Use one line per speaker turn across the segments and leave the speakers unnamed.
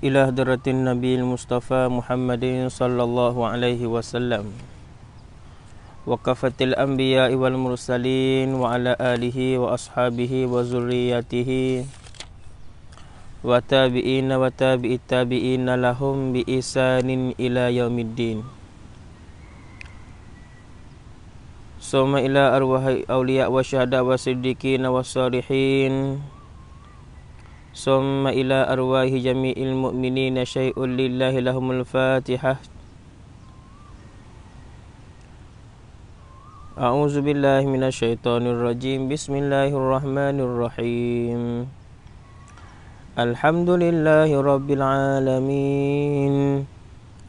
إلى هدرة النبي المصطفى محمد صلى الله عليه وسلم وقفت الأنبياء والمرسلين وعلى آله وأصحابه وذريته وتابعين وتابع التابعين لهم بإحسان إلى يوم الدين ثم إلى أرواح أولياء وشهداء وصديقين والصالحين ثم إلى أرواح جميع المؤمنين شيء لله لهم الفاتحة أعوذ بالله من الشيطان الرجيم بسم الله الرحمن الرحيم الحمد لله رب العالمين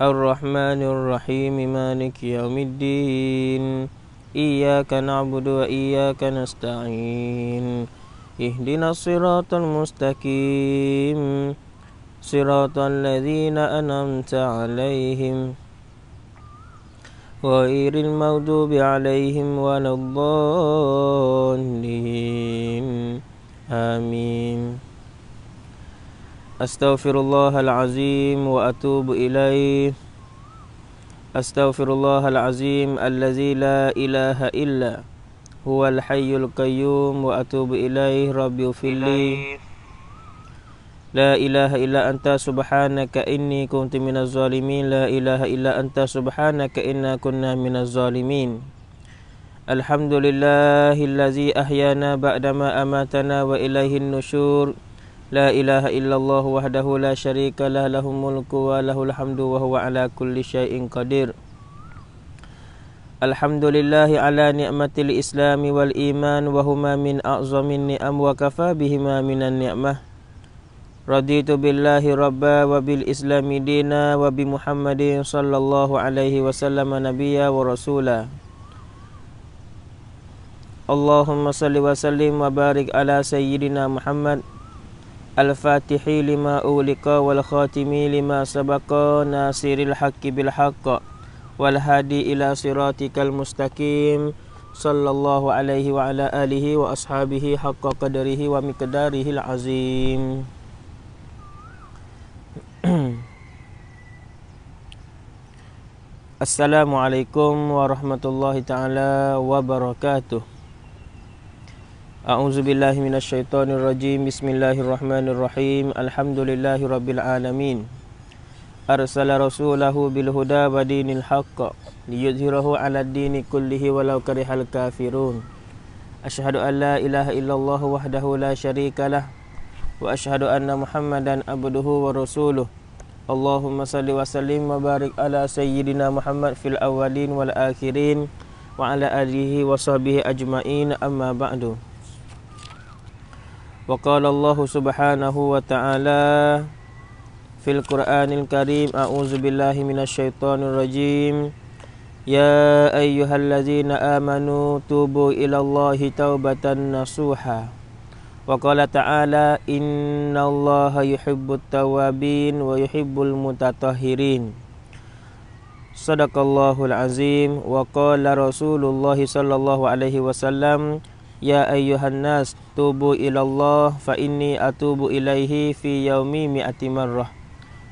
الرحمن الرحيم مالك يوم الدين إياك نعبد وإياك نستعين اهدنا الصراط المستقيم صراط الذين أنعمت عليهم غير المغضوب عليهم ولا الضالين آمين أستغفر الله العظيم وأتوب إليه أستغفر الله العظيم الذي لا إله إلا هو huwal hayyul qayyum wa atubu ilaih rabbi fili. La ilaha illa anta subhanaka inni kunti minaz zalimin La ilaha illa anta subhanaka inna kunna minaz zalimin Alhamdulillahillazi ahyana ba'dama amatana wa ilaihin nushur. La ilaha illallah wahdahu la syarika lah lahum mulku wa lahul hamdu wa huwa ala kulli shayin qadir الحمد لله على نعمة الإسلام والإيمان وهما من أعظم النعم وكفى بهما من النعمة رضيت بالله ربا وبالإسلام دينا وبمحمد صلى الله عليه وسلم نبيا ورسولا اللهم صل وسلم وبارك على سيدنا محمد الفاتح لما أولق والخاتم لما سبق ناصر الحق بالحق والهادي إلى صراطك المستقيم صلى الله عليه وعلى آله وأصحابه حق قدره ومقداره العظيم السلام عليكم ورحمة الله تعالى وبركاته أعوذ بالله من الشيطان الرجيم بسم الله الرحمن الرحيم الحمد لله رب العالمين أرسل رسوله بالهدى ودين الحق ليظهره على الدين كله ولو كره الكافرون أشهد أن لا إله إلا الله وحده لا شريك له وأشهد أن محمدا عبده ورسوله اللهم صل وسلم وبارك على سيدنا محمد في الأولين والآخرين وعلى آله وصحبه أجمعين أما بعد وقال الله سبحانه وتعالى في القرآن الكريم أعوذ بالله من الشيطان الرجيم يا أيها الذين آمنوا توبوا إلى الله توبة نصوحا وقال تعالى إن الله يحب التوابين ويحب المتطهرين صدق الله العظيم وقال رسول الله صلى الله عليه وسلم يا أيها الناس توبوا إلى الله فإني أتوب إليه في يومي مئة مرة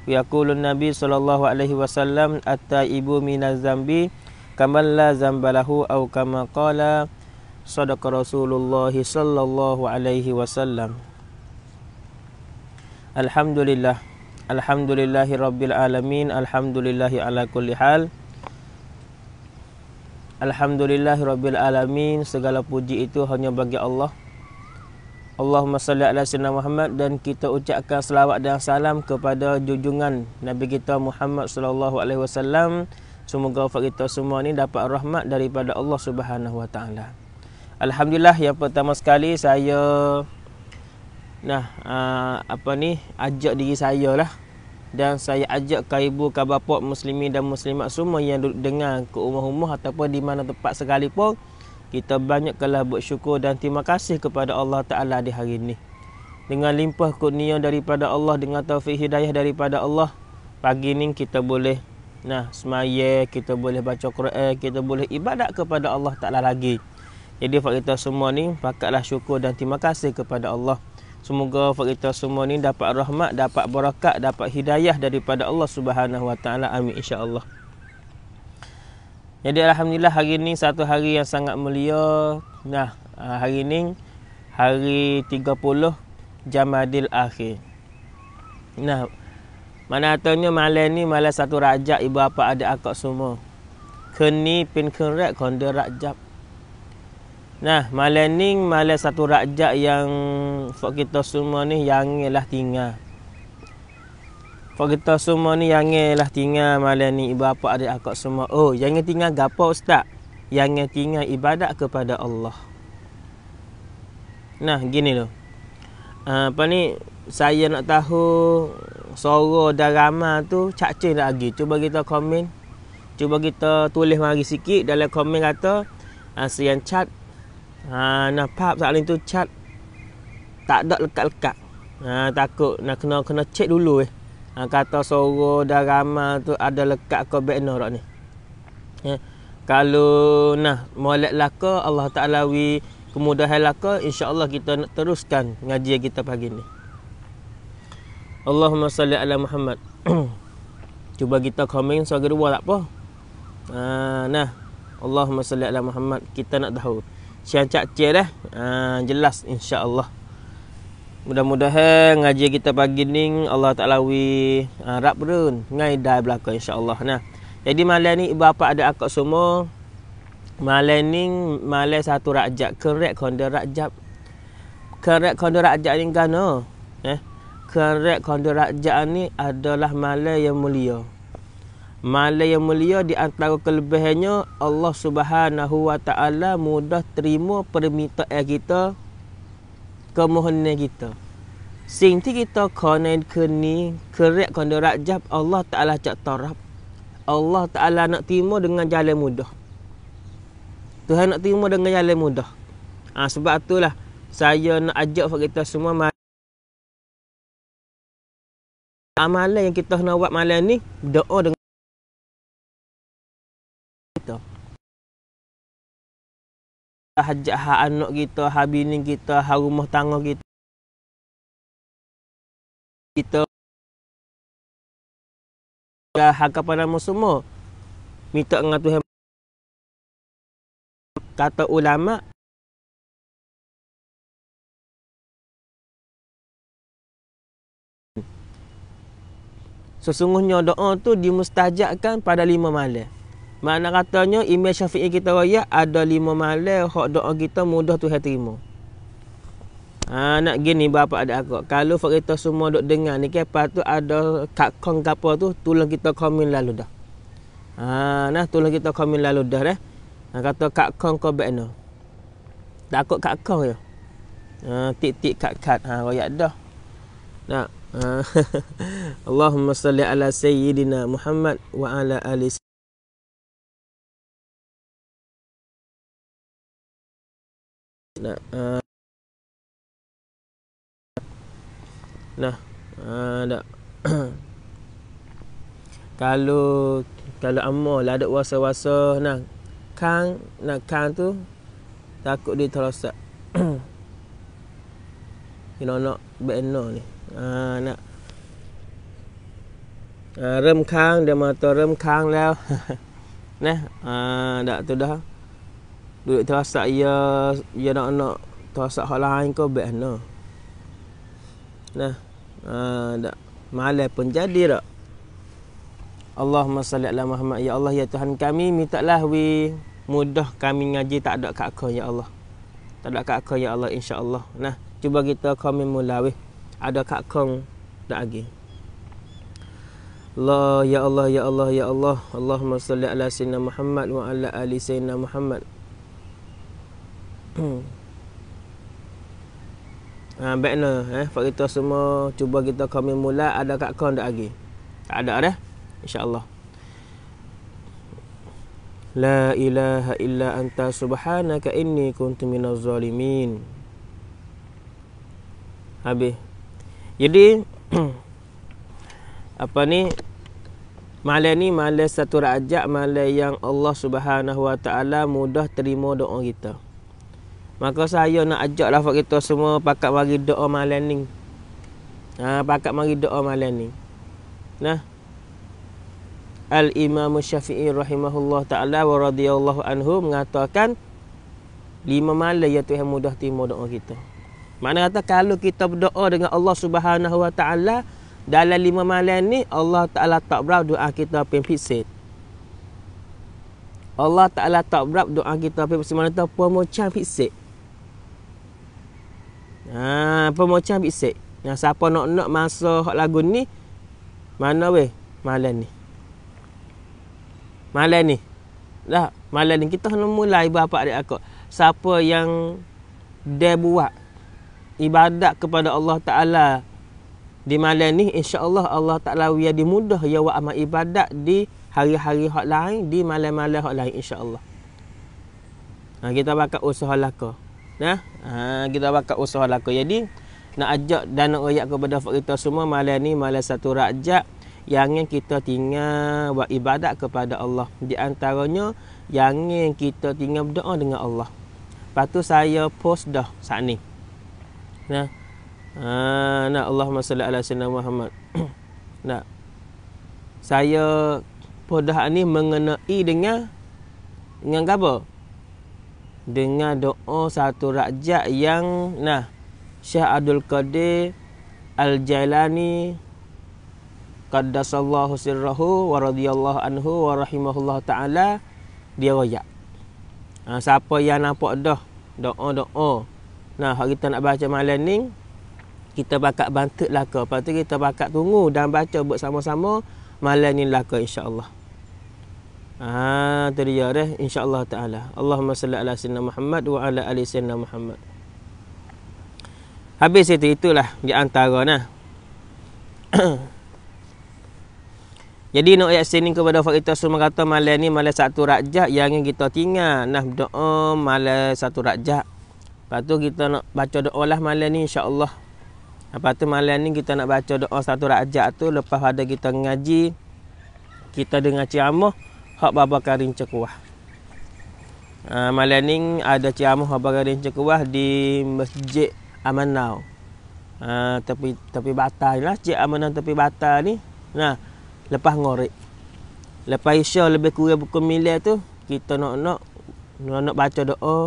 Yaqulun Nabi sallallahu alaihi wasallam atta ibu minaz zambi kamal la zambalahu au kama qala sadaqa Rasulullah sallallahu alaihi wasallam Alhamdulillah Alhamdulillahi rabbil alamin alhamdulillahi ala kulli hal Alhamdulillah Rabbil Alamin Segala puji itu hanya bagi Allah Allahumma salli ala sayyidina Muhammad dan kita ucapkan selawat dan salam kepada junjungan Nabi kita Muhammad sallallahu alaihi wasallam. Semoga wafat kita semua ni dapat rahmat daripada Allah Subhanahu wa taala. Alhamdulillah yang pertama sekali saya nah ah, apa ni ajak diri saya lah dan saya ajak ke ibu ke bapa muslimin dan muslimat semua yang dengar ke rumah-rumah ataupun di mana tempat sekalipun kita banyak banyaklah bersyukur dan terima kasih kepada Allah Ta'ala di hari ini. Dengan limpah kurnia daripada Allah, dengan taufik hidayah daripada Allah, pagi ini kita boleh nah semaya, kita boleh baca Quran, kita boleh ibadat kepada Allah Ta'ala lagi. Jadi buat kita semua ni pakatlah syukur dan terima kasih kepada Allah. Semoga buat kita semua ni dapat rahmat, dapat berkat, dapat hidayah daripada Allah Subhanahu Wa Ta'ala. Amin insya-Allah. Jadi alhamdulillah hari ini satu hari yang sangat mulia. Nah, ah, hari ini hari 30 Jamadil Akhir. Nah, mana hatanya malam ini malam satu rajak ibu bapa ada akak semua. Keni pin kerek konde rajak. Nah, malam ini malam satu rajak yang kita semua ni yang ialah tinggal. Pak kata semua ni yang lah tinggal malam ni ibu bapa ada akak semua. Oh, yang tinggal gapo ustaz? Yang tinggal ibadat kepada Allah. Nah, gini lo. Ah, apa ni saya nak tahu suara drama tu cacing tak lagi. Cuba kita komen. Cuba kita tulis lagi sikit dalam komen kata asian ah, chat Ha, ah, nah pap saling tu chat tak ada lekat-lekat. Ha, takut nak kena kena check dulu eh ha, kata soro dan ramal tu ada lekat ke bekno rak ni ya. kalau nah molek laka Allah Taala wi kemudahan laka Allah kita nak teruskan ngaji kita pagi ni Allahumma salli ala Muhammad cuba kita komen suara dua tak apa ha, nah Allahumma salli ala Muhammad kita nak tahu siang cak cik dah ha, jelas Allah mudah-mudahan ngaji kita pagi ni Allah Taala wi uh, ah, rabrun ngai dai belaka insyaallah nah. Jadi malam ni ibu bapa ada akak semua malam ni malam satu rajab kerek konde rajab kerek konde rajab ni gano eh kerek konde rajab ni adalah malam yang mulia. Malam yang mulia di antara kelebihannya Allah Subhanahu Wa Taala mudah terima permintaan kita kemohonan kita. Sing ti kita konen keni kerek kondo rajab Allah Taala cak tarap. Allah Taala nak timo dengan jalan mudah. Tuhan nak timo dengan jalan mudah. Ah ha, sebab itulah saya nak ajak kita semua amalan yang kita nak buat malam ni doa dengan hajat hak anak kita, hak bini kita, hak rumah tangga kita. Kita ya hak kepada semua. Minta dengan Tuhan kata ulama Sesungguhnya doa tu dimustajabkan pada lima malam. Mana katanya imej syafi'i kita raya ada lima malam hak doa kita mudah Tuhan terima. Ha, nak gini bapa ada aku. Kalau fak semua dok dengar ni ke tu ada kak kong gapo tu tulang kita komen lalu dah. Ha, nah tolong kita komen lalu dah dah. Eh. Ha, kata kak kong ko bek no. Takut kak kong ya. Ha, tik tik kak kat ha royak dah. Nah, Ha, Allahumma salli ala sayyidina Muhammad wa ala ali Uh, nah, nah uh, tak kalau kalau amo lah ada wasa-wasa nah kang nak kang tu takut dia terosak you know not benno ni ah uh, nak uh, rem kang dia motor rem kang lah nah dah uh, tu dah Duit terasa ia ya, ia ya nak nak terasa hal lain ke bek no. Nah, ada ah, uh, malas pun jadi dak. Allahumma salli ala Muhammad ya Allah ya Tuhan kami mintalah wi mudah kami ngaji tak ada kat kau ya Allah. Tak ada kat kau ya Allah insya-Allah. Nah, cuba kita kami mula wi. Ada kat kau dak lagi. Allah ya Allah ya Allah ya Allah. Allahumma salli ala sayyidina Muhammad wa ala ali sayyidina Muhammad. Hmm. Ah, ha, baik no, eh. Sebab kita semua cuba kita kami mula ada kat kau tak lagi? Tak ada dah. InsyaAllah. La ilaha illa anta subhanaka inni kuntu minaz zalimin. Habis. Jadi apa ni? Malam ni malam satu rajak malam yang Allah Subhanahu wa taala mudah terima doa kita. Maka saya nak ajak lafak kita semua pakat mari doa malam ni. Ha, pakat mari doa malam ni. Nah. Al-Imam Syafi'i rahimahullah ta'ala wa radiyallahu anhu mengatakan lima malam ya Tuhan mudah timur doa kita. Mana kata kalau kita berdoa dengan Allah Subhanahu wa taala dalam lima malam ni Allah Taala tak berat doa kita pempisit. Allah Taala tak berat doa kita pempisit mana tu pemocang fisik. Ha, apa macam bisik. Nah, siapa nak nak masa hak lagu ni? Mana weh? Malam ni. Malam ni. Dah, malam ni kita nak mulai berapa adik aku. Siapa yang dia buat ibadat kepada Allah Taala di malam ni insya-Allah Allah Taala dia dimudah ya wa amal ibadat di hari-hari hak lain di malam-malam hak lain insya-Allah. Nah, ha, kita bakal usahalah kau. Nah, ha, kita bakal usaha laku. Jadi nak ajak dan ayak kepada kita semua malam ni malam satu rajab yang ingin kita tinggal buat ibadat kepada Allah. Di antaranya yang ingin kita tinggal berdoa dengan Allah. Lepas saya post dah saat ni. Nah. Ha, ah, nah Allahumma salli ala sayyidina Muhammad. nah. Saya pada ni mengenai dengan dengan apa? dengan doa satu rakyat yang nah Syekh Abdul Qadir Al-Jailani qaddasallahu sirrahu wa radiyallahu anhu wa rahimahullahu taala dia royak. Ha, siapa yang nampak dah doa-doa. Nah, hari kita nak baca malam ni kita bakat bantut lah ke. Lepas tu kita bakat tunggu dan baca buat sama-sama malam ni lah ke insya-Allah. Ah, ha, tadi ya deh insyaallah taala. Allahumma salli ala sayyidina Muhammad wa ala ali sayyidina Muhammad. Habis itu itulah di antara nah. Jadi nak ayat sini kepada Fakir Tasul mengatakan malam ni malam satu rakjah yang kita tinggal. Nah doa malam satu rakjah. Lepas tu kita nak baca doa lah malam ni insyaAllah. Lepas tu malam ni kita nak baca doa satu rakjah tu lepas ada kita mengaji Kita dengar ciamah. Hak Baba Karim Cekuah uh, Malam ni ada ciamuh Baba Karim Cekuah di Masjid Amanau uh, ah, tapi tapi bata ni lah Cik Amanau tapi bata ni Nah Lepas ngorek Lepas isya lebih kurang buku milia tu Kita nak-nak Nak-nak baca doa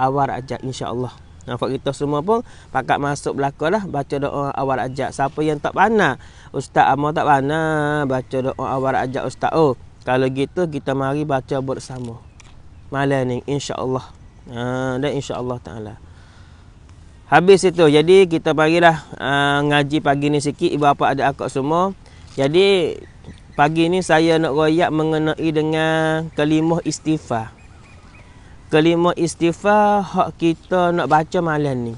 Awal ajak insyaAllah Nampak kita semua pun Pakat masuk belakang lah Baca doa awal ajak Siapa yang tak panah Ustaz Amal tak panah Baca doa awal ajak Ustaz Oh kalau gitu kita mari baca bersama Malam ni Allah, ha, Dan Allah ta'ala Habis itu Jadi kita pagi dah ha, Ngaji pagi ni sikit Ibu bapa ada akak semua Jadi Pagi ni saya nak royak mengenai dengan kalimah istighfar Kalimah istighfar Hak kita nak baca malam ni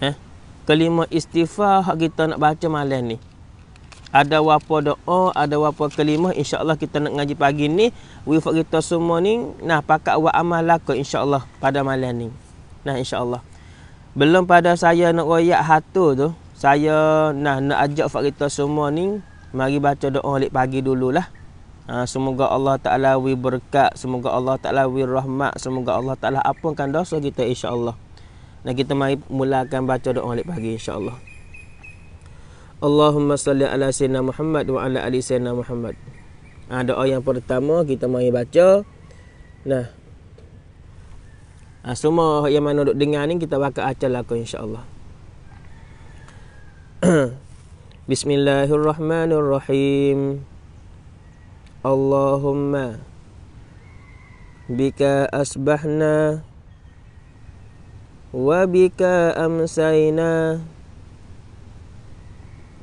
eh? Ha? Kelima istighfar Hak kita nak baca malam ni ada wapa doa, ada wapa kelima insya kita nak ngaji pagi ni, wifat kita semua ni nah pakak buat amal lakon insya pada malam ni. Nah insyaallah Belum pada saya nak royak hatu tu, saya nah nak ajak wifat kita semua ni mari baca doa lek pagi dululah. Ha, semoga Allah Ta'ala wi berkat, semoga Allah Ta'ala wi rahmat, semoga Allah Ta'ala apunkan dosa kita Insyaallah. Nah kita mari mulakan baca doa lek pagi Insyaallah. Allahumma salli ala sayyidina Muhammad wa ala ali sayyidina Muhammad. Ha, doa yang pertama kita mari baca. Nah. Ha, semua yang mana duk dengar ni kita bakal acara lakon insya-Allah. Bismillahirrahmanirrahim. Allahumma bika asbahna wa bika amsayna.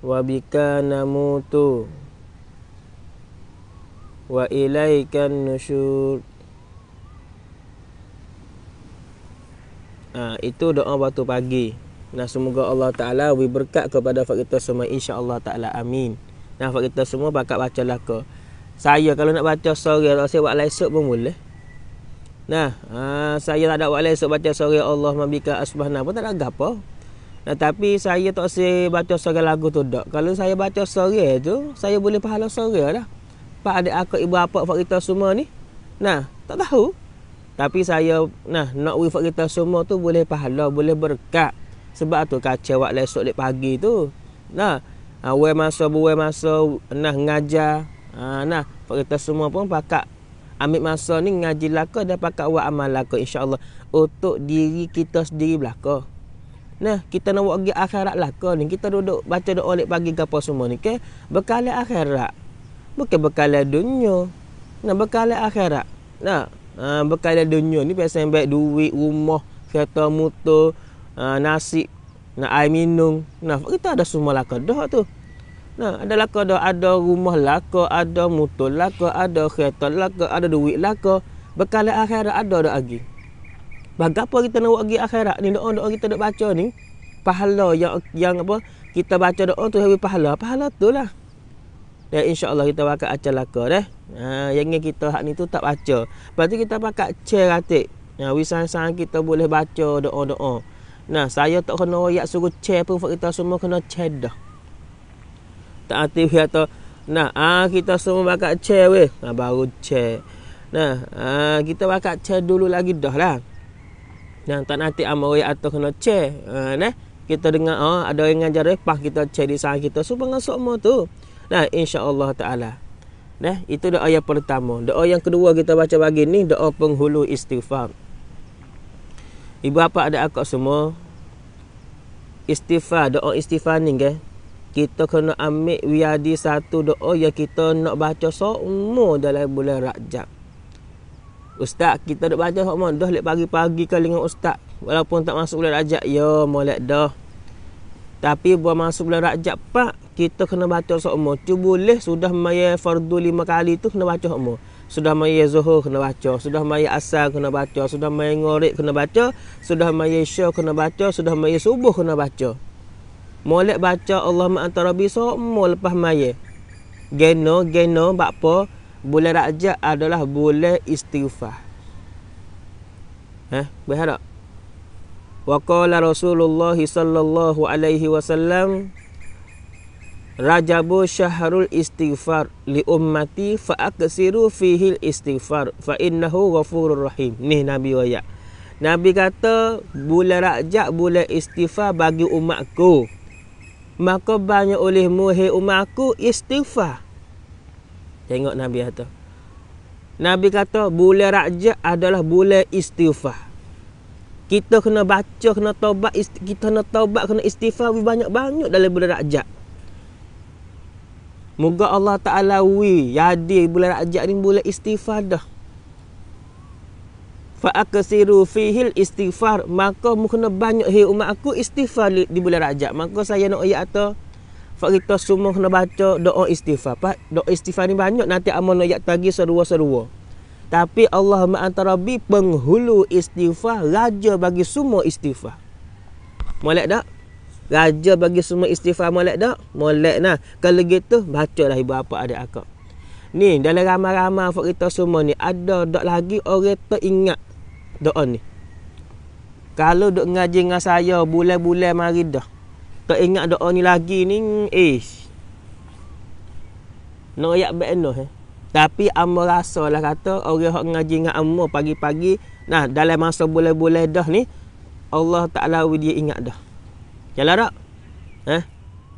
وَبِكَ نَمُوتُ وَإِلَيْكَ النُّشُورُ ha, itu doa waktu pagi. Nah semoga Allah Taala beri berkat kepada fak kita semua insya-Allah Taala amin. Nah fak kita semua bakal bacalah ke. Saya kalau nak baca sore atau saya buat esok pun boleh. Nah, ha, saya tak ada buat esok baca sore Allah mabika asbahna pun tak ada -apa. Nah, tapi saya tak se baca sore lagu tu dak. Kalau saya baca sore tu, saya boleh pahala sore dah. Pak adik aku ibu apa fak kita semua ni. Nah, tak tahu. Tapi saya nah nak wi fak kita semua tu boleh pahala, boleh berkat. Sebab tu kacau wak lesok lek pagi tu. Nah, ha, masa buwe masa nah ngajar. Ah, nah, fak kita semua pun pakak ambil masa ni ngaji laka dan pakak buat amal lah insya Allah untuk diri kita sendiri belakang. Nah, kita nak buat pergi akhirat lah ke ni. Kita duduk baca doa oleh pagi gapo semua ni ke? Bekal akhirat. Bukan bekal dunia. Nah, bekal akhirat. Nah, ha, bekal dunia ni biasanya baik duit, rumah, kereta motor, ha, nasi, nak air minum. Nah, kita ada semua lah ke doa tu. Nah, ada lah dah ada rumah lah ke, ada motor lah ke, ada kereta lah ke, ada duit lah ke. Bekal akhirat ada dah lagi. Bagi apa kita nak lagi akhirat ni doa doa kita nak baca ni pahala yang yang apa kita baca doa tu habis pahala pahala tu lah dan insyaallah kita akan acara laka deh ha yang ni kita hak ni tu tak baca berarti kita pakai chair atik ya ha, wisan-san kita boleh baca doa-doa nah saya tak kena yang suruh chair pun kita semua kena chair dah tak hati dia tu nah ah kita semua pakai chair weh ha, baru chair nah ah kita pakai chair dulu lagi dah lah dan tak nanti amoi atau kena che. Ha, uh, nah, kita dengar oh, ada yang ngajar pas kita che di sana kita so pengasok mo tu. Nah, insyaallah taala. Nah, itu doa yang pertama. Doa yang kedua kita baca bagi ni doa penghulu istighfar. Ibu bapa ada akak semua? Istighfar, doa istighfar ni ke? Kita kena ambil wiyadi satu doa yang kita nak baca semua dalam bulan Rajab. Ustaz kita duk baca hok mon dah lek pagi-pagi kali dengan ustaz walaupun tak masuk bulan Rajab ya molek dah. Tapi buat masuk bulan Rajab pak kita kena baca sok mon. Tu boleh sudah maya fardu lima kali tu kena baca hok mon. Sudah maya zuhur kena baca, sudah maya asar kena baca, sudah maya ngorik kena baca, sudah maya isya kena baca, sudah maya subuh kena baca. Molek baca Allahumma anta rabbi sok mon lepas maya. Geno geno bakpo bulan Rajab adalah bulan istighfar. Eh, berharap. Wa qala Rasulullah sallallahu alaihi wasallam Rajabu syahrul istighfar li ummati fa aksiru fihi istighfar fa innahu ghafurur rahim. Ni Nabi wayak. Nabi kata bulan Rajab bulan istighfar bagi umatku. Maka banyak oleh muhi umatku istighfar. Tengok Nabi kata. Nabi kata bulan Rajab adalah bulan istighfar. Kita kena baca, kena taubat, kita kena taubat, kena istighfar lebih banyak-banyak dalam bulan Rajab. Moga Allah Ta'ala wi yadi bulan Rajab ni bulan istighfar dah. Fa'akasiru fihil istighfar. Maka mu kena banyak hei umat aku istighfar di bulan Rajab. Maka saya nak ayat atau sebab kita semua kena baca doa istighfar. Pak, doa istighfar ni banyak nanti amon nak yak tagi serua-serua. Tapi Allah antara bi penghulu istighfar, raja bagi semua istighfar. Molek tak? Raja bagi semua istighfar molek tak? Molek nah. Kalau gitu bacalah ibu apa adik akak. Ni dalam ramai-ramai fak kita semua ni ada dak lagi orang teringat doa ni. Kalau dok ngaji dengan saya bulan-bulan mari dah. Tak ingat doa ni lagi ni Eh No ayat benuh eh tapi amma rasa lah kata orang yang ngaji dengan amma pagi-pagi nah dalam masa boleh-boleh dah ni Allah tak Taala dia ingat dah. Jalan tak? Eh?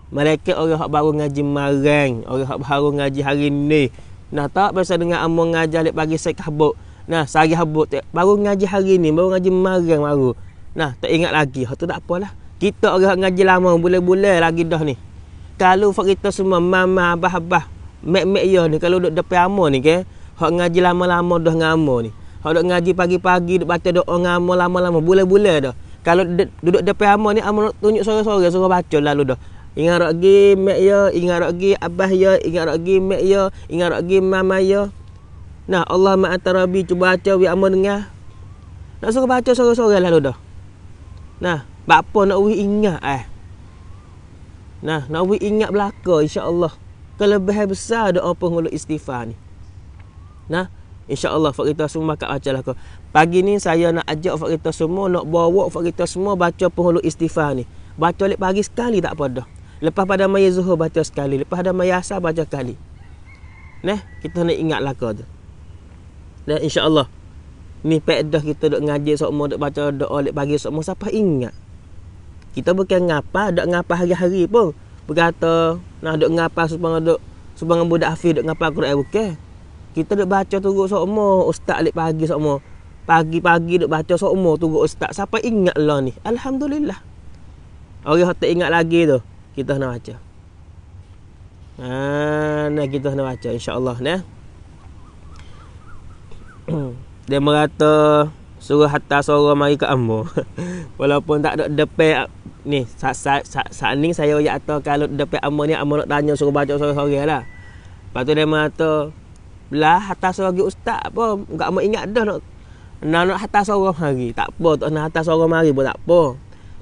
Mereka orang yang baru ngaji marang, orang yang baru ngaji hari ni. Nah tak biasa dengan amma ngaji lek pagi sek habuk. Nah sehari habuk baru ngaji hari ni, baru ngaji marang baru. Nah tak ingat lagi. itu tak apalah. Kita orang ngaji lama boleh-boleh lagi dah ni. Kalau fak kita semua mama abah-abah mak-mak ya ni kalau duk depan amo ni ke, hok ngaji lama-lama dah ngamo ni. Hok duk ngaji pagi-pagi duk baca doa ngamo lama-lama boleh-boleh dah. Kalau de- duduk depan amo ni amo tunjuk sore-sore suruh baca lalu dah. Ingat lagi mak ya, ingat lagi abah ya, ingat lagi mak ya, ingat lagi mama ya. Nah, Allah ma'atarabi cuba baca wi amo dengar. Nak suruh baca sore-sore lalu dah. Nah, Bak apa nak we ingat eh. Nah, nak we ingat belaka insya-Allah. Kelebihan kan besar doa penghulur istighfar ni. Nah, insya-Allah fak kita semua kat bacalah kau. Pagi ni saya nak ajak fak kita semua nak bawa fak kita semua baca penghulur istighfar ni. Baca lepas pagi sekali tak apa dah. Lepas pada maya zuhur baca sekali, lepas pada maya asar baca sekali. Nah, kita nak ingat laka tu. Dan insya-Allah ni pedah kita dok ngaji sok dok baca doa lek pagi sok siapa ingat kita bukan ngapa dak ngapa hari-hari pun berkata nak dak ngapa supaya dak supaya budak hafiz dak ngapa Quran bukan kita dak baca turun sokmo ustaz alik pagi sokmo pagi-pagi dak baca sokmo turun ustaz siapa ingat lah ni alhamdulillah orang hati ingat lagi tu kita nak baca ha nah kita nak baca insyaallah nah dia merata suruh hatta suara mari ke ambo walaupun tak ada depan ni saat sa sa saat ni saya ayat atau kalau depan amal ni amal nak tanya suruh baca sore-sore lah lepas tu dia mata lah atas lagi ustaz apa enggak mau ingat dah nak nak nak atas orang hari tak apa tak nak atas orang hari pun tak apa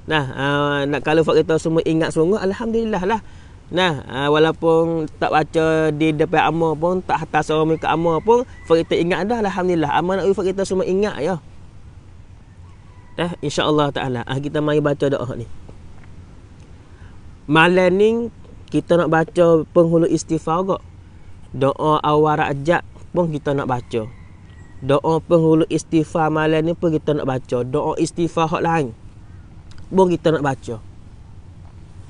nah uh, nak kalau fak kita semua ingat sungguh alhamdulillah lah nah uh, walaupun tak baca di depan amal pun tak atas orang muka amal pun fak kita ingat dah alhamdulillah amal nak fak kita semua ingat ya Eh, insyaAllah ta'ala ah, Kita mari baca doa ni Malam ni kita nak baca penghulu istighfar juga. Doa awal rajab pun kita nak baca. Doa penghulu istighfar malam ni pun kita nak baca. Doa istighfar hak lain pun kita nak baca.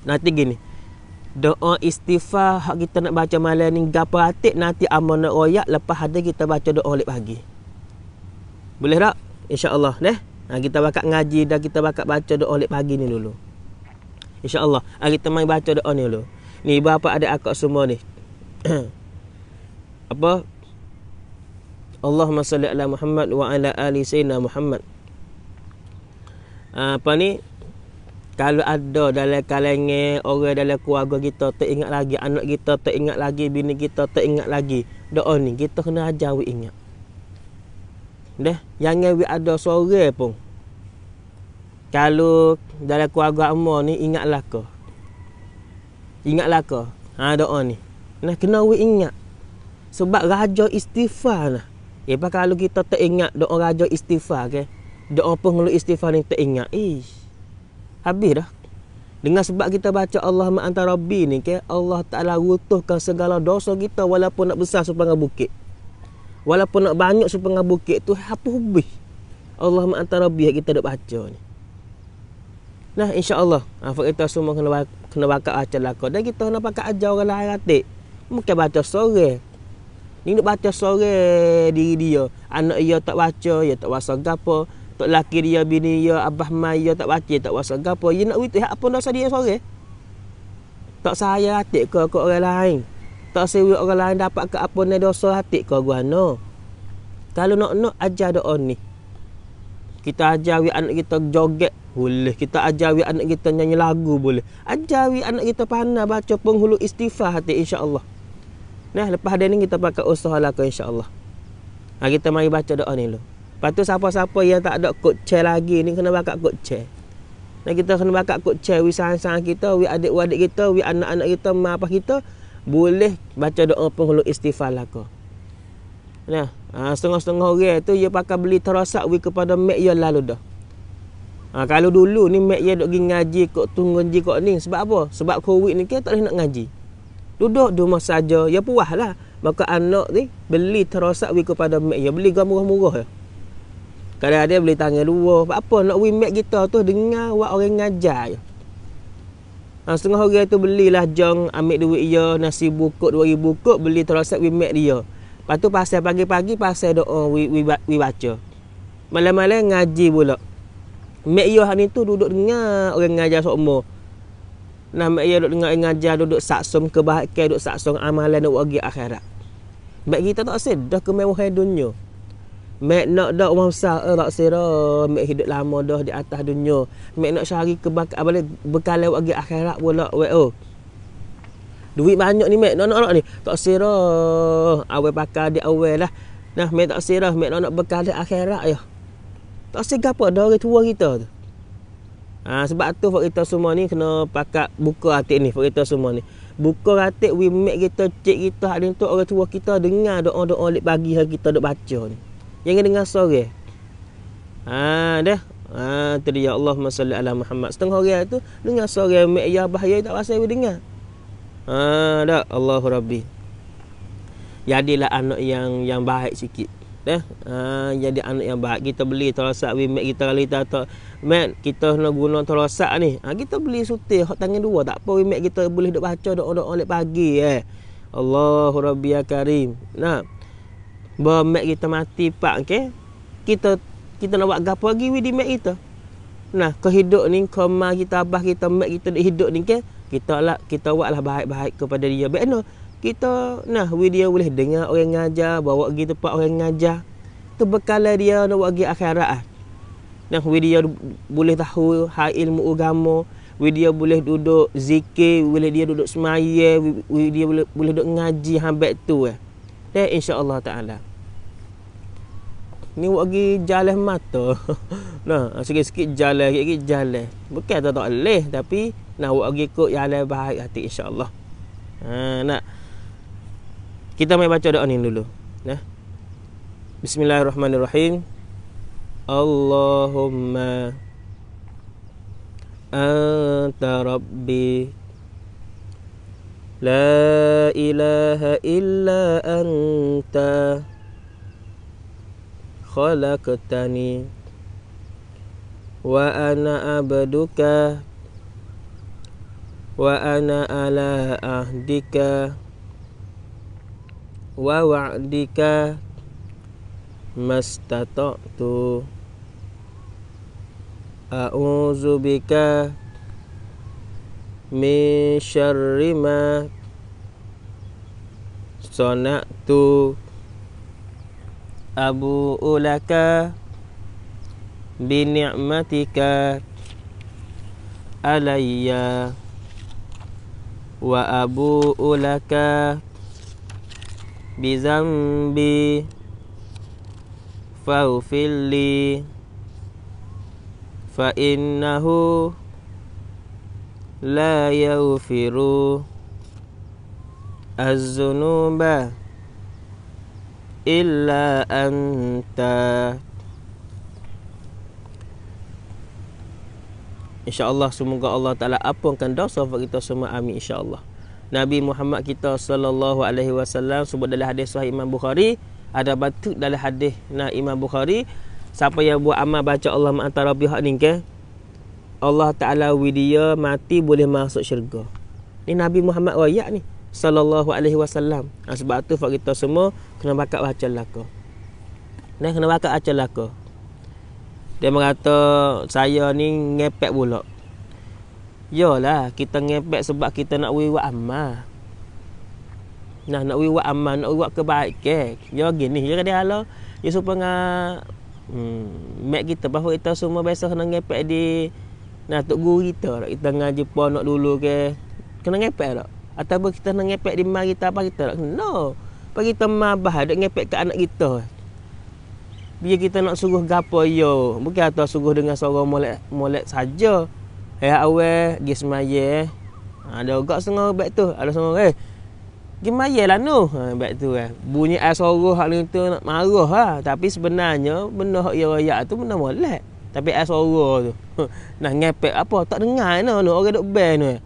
Nanti gini. Doa istighfar hak kita nak baca malam ni gapo atik nanti amanah royak lepas ada kita baca doa lepas pagi. Boleh tak? Insya-Allah, neh. Nah, ha, kita bakat ngaji dan kita bakat baca doa lepas pagi ni dulu. InsyaAllah Hari teman baca doa ni dulu Ni berapa ada akak semua ni Apa Allahumma salli ala Muhammad Wa ala ali sayyidina Muhammad Apa ni kalau ada dalam kalengnya, orang dalam keluarga kita tak ingat lagi anak kita tak ingat lagi bini kita tak ingat lagi doa ni kita kena ajar we ingat Dah yang we ada sore pun kalau dalam keluarga amal ni ingatlah kau ingatlah kau ha doa ni nak kena we ingat sebab raja istighfar lah eh pak kalau kita tak ingat doa raja istighfar ke doa pun ngelu istighfar ni tak ingat ih habis dah dengan sebab kita baca Allah ma'anta rabbi ni ke Allah Taala rutuhkan segala dosa kita walaupun nak besar sepanjang bukit Walaupun nak banyak supaya ngabukit tu apa hubih. Allah ma'antara biar kita dak baca ni. Nah insya-Allah apa ah, kita semua kena kena bakar acara lakon dan kita kena pakai ajar orang lain atik. Mungkin baca sore. Ni nak baca sore diri dia. Anak dia tak baca, dia tak wasa gapo. Tok laki dia bini dia abah mai dia tak baca, tak wasa gapo. Dia nak witih apa dosa dia sore? Tak saya hati ke ke orang lain. Tak sewi orang lain dapat ke apa ni dosa atik ke gua no. Kalau nak nak ajar doa ni. Kita ajar awi anak kita joget boleh. Kita ajar awi anak kita nyanyi lagu boleh. Ajar awi anak kita pandai baca penghulu istighfar hati insya-Allah. Nah, lepas hari ni kita pakai usaha lah kau insya-Allah. Ha, kita mari baca doa ni lo. Lepas tu siapa-siapa yang tak ada kod chair lagi ni kena bakat kod chair. Nah, kita kena bakat kod chair wi sang-sang kita, wi adik-adik kita, wi anak-anak kita, mak apa kita boleh baca doa penghulu istighfar lah kau. Nah, Ha, setengah-setengah orang tu dia pakai beli terasak we kepada mak dia lalu dah. Ha, kalau dulu ni mak dia dok pergi ngaji kok tunggu ngaji kok ni sebab apa? Sebab covid ni kita tak boleh nak ngaji. Duduk di rumah saja ya lah, Maka anak ni beli terasak we kepada mak dia beli gamurah-murah ya. Kadang ada beli tangan luar. Apa, apa nak we mak kita tu dengar buat orang ngajar ya. Ha, setengah orang tu belilah jong ambil duit dia ya. nasi bukuk 2000 buku, beli terasak we mak dia. Lepas tu pasal pagi-pagi pasal doa we, we, we baca. Malam-malam ngaji pula. Mak Yoh hari tu duduk dengar orang ngajar sokmo. Nah Mak Yoh duduk dengar orang ngajar duduk saksum kebahagiaan duduk saksum amalan duduk bagi akhirat. Mak kita tak sedar dah ke mewah dunia. Mak nak dah orang besar eh, tak sedih Mak hidup lama dah di atas dunia. Mak nak syari kebakar boleh bekal lewat bagi akhirat pula. Oh. Duit banyak ni mek nak nak ni. Tak serah. Awal bakal dia awal lah. Nah, mek tak serah mek nak bekal dia akhirat ya. Tak serah apa dah orang tua kita tu. Ha, sebab tu buat kita semua ni kena pakat buka hati ni buat kita semua ni. Buka hati we make kita cek kita hak tu orang tua kita dengar doa-doa lik bagi hak kita dok baca ni. Yang dengar sore. Ha, dah. Ha, tadi ya Allahumma salli Muhammad. Setengah hari tu dengar sore mek ya bahaya tak rasa we dengar. Ada ha, Allahu Rabbi. Jadilah anak yang yang baik sikit. Eh, ha, jadi anak yang baik kita beli terosak we make kita kali tak tak. kita nak guna terosak ni. Ha, kita beli sutil hak tangan dua tak apa we make kita boleh duk baca duk doa lek pagi eh. Allahu Rabbi ya Karim. Nah. Ba mat kita mati pak okey. Kita kita nak buat gapo lagi we di mat kita. Nah, kehidupan ni, kemar kita, abah kita, mat kita hidup ni, okay? kita lah kita buatlah baik-baik kepada dia bekno kita nah dia boleh dengar orang ngajar bawa pergi tempat orang ngajar tu bekal dia nak buat pergi akhirat ah nah dia boleh tahu ha ilmu agama dia boleh duduk zikir boleh dia duduk semaya dia boleh boleh duduk ngaji hambat tu eh dan insyaallah taala ni buat pergi jalan mata nah sikit-sikit jalan sikit-sikit jalan bukan tak boleh tapi nak buat lagi ikut yang lain baik hati insyaAllah ha, nak kita mai baca doa ni dulu nah bismillahirrahmanirrahim Allahumma anta rabbi la لا إله إلا أنت wa ana abduka wa ana ala ahdika wa wa'dika mastata'tu a'udzu bika min syarri ma abu ulaka bi ni'matika alayya وأبوء لك بذنبي فاغفر لي فإنه لا يغفر الذنوب إلا أنت InsyaAllah semoga Allah Ta'ala apungkan dosa buat kita semua. Amin insyaAllah. Nabi Muhammad kita sallallahu alaihi wasallam sebut dalam hadis sahih Imam Bukhari ada batuk dalam hadis nah Imam Bukhari siapa yang buat amal baca Allah antara pihak ni ke Allah taala widia mati boleh masuk syurga ni Nabi Muhammad wayak ni sallallahu alaihi wasallam ha, sebab tu fak kita semua kena bakat baca lakah dan kena bakat baca lakah dia mengata saya ni ngepek pula. Yalah, kita ngepek sebab kita nak wiwat amal. Nah, nak wiwat amal, nak wiwat kebaikan. Ya gini, ya dia ala, ya supaya nga hmm, mak kita bahawa kita semua biasa kena ngepek di nah tok guru kita, lah. kita ngaji pun nak dulu ke. Kena ngepek tak? Lah. Ataupun kita nak ngepek di mari kita apa lah. kita No. Bagi teman bah ada ngepek ke anak kita bila kita nak suruh gapo yo bukan atau suruh dengan suara molek molek saja eh awe, gis semaya ha, eh ada gak setengah bab tu ada semua eh gi maya lah nu, ha bab tu eh bunyi air suara hak ni tu nak marah ha tapi sebenarnya benda hak yo ya tu benda molek tapi air suara tu nak ngepek apa tak dengar no eh, no orang duk ban no eh.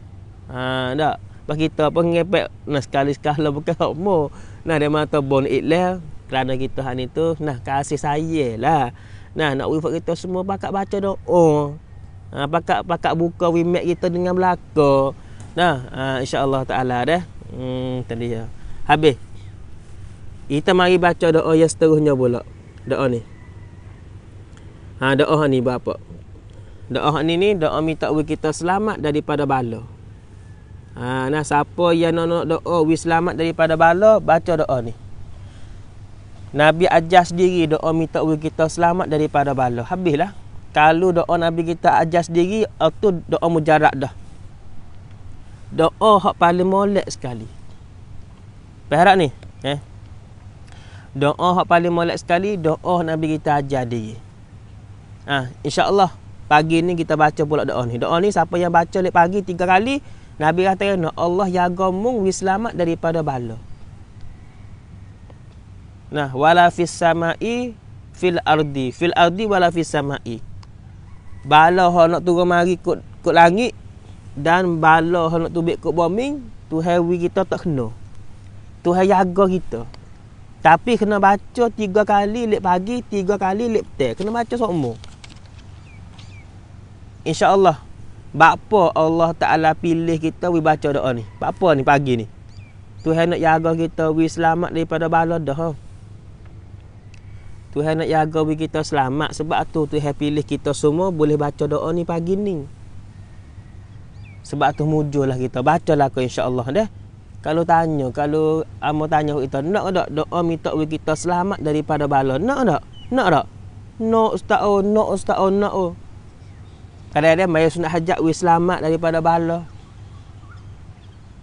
ha dak bagi kita pun ngepek nak sekali sekala bukan mo, nah dia mata bon it kerana kita hari itu nah kasih saya lah nah nak wifat kita semua pakak baca doa oh. ha, pakak pakak buka wimek kita dengan belaka nah ha, insyaallah taala dah hmm tadi ya habis kita mari baca doa yang seterusnya pula doa ni ha doa ni bapa doa ni ni doa minta wifat kita selamat daripada bala ha, nah siapa yang nak doa wifat selamat daripada bala baca doa ni Nabi ajar sendiri doa minta orang kita selamat daripada bala. Habislah. Kalau doa Nabi kita ajar sendiri, itu eh, doa mujarak dah. Doa hak paling molek sekali. Perhatikan ni. Eh? Doa hak paling molek sekali, doa Nabi kita ajar diri. ha, ah, InsyaAllah, pagi ni kita baca pula doa ni. Doa ni siapa yang baca pagi tiga kali, Nabi kata, ya Allah jaga mung selamat daripada bala. Nah, wala fis samai fil ardi. Fil ardi wala fis samai. Bala ha nak turun mari kot kot langit dan bala ha nak tubik kot bumi, Tuhan we kita tak kena. Tuhan jaga kita. Tapi kena baca tiga kali lep pagi, tiga kali lep petang. Kena baca sokmo. InsyaAllah. Bapa Allah Ta'ala pilih kita we baca doa ni. Bapa ni pagi ni. Tuhan nak jaga kita we selamat daripada bala dah. Ha? Tuhan nak jaga bagi kita selamat sebab tu Tuhan pilih kita semua boleh baca doa ni pagi ni. Sebab tu mujulah kita bacalah kau insya-Allah deh. Kalau tanya, kalau amo tanya kita nak tak doa minta bagi kita selamat daripada bala? Nak tak? Nak tak? Nak ustaz oh, nak ustaz oh, nak oh. Kadang-kadang mai sunat hajat we selamat daripada bala.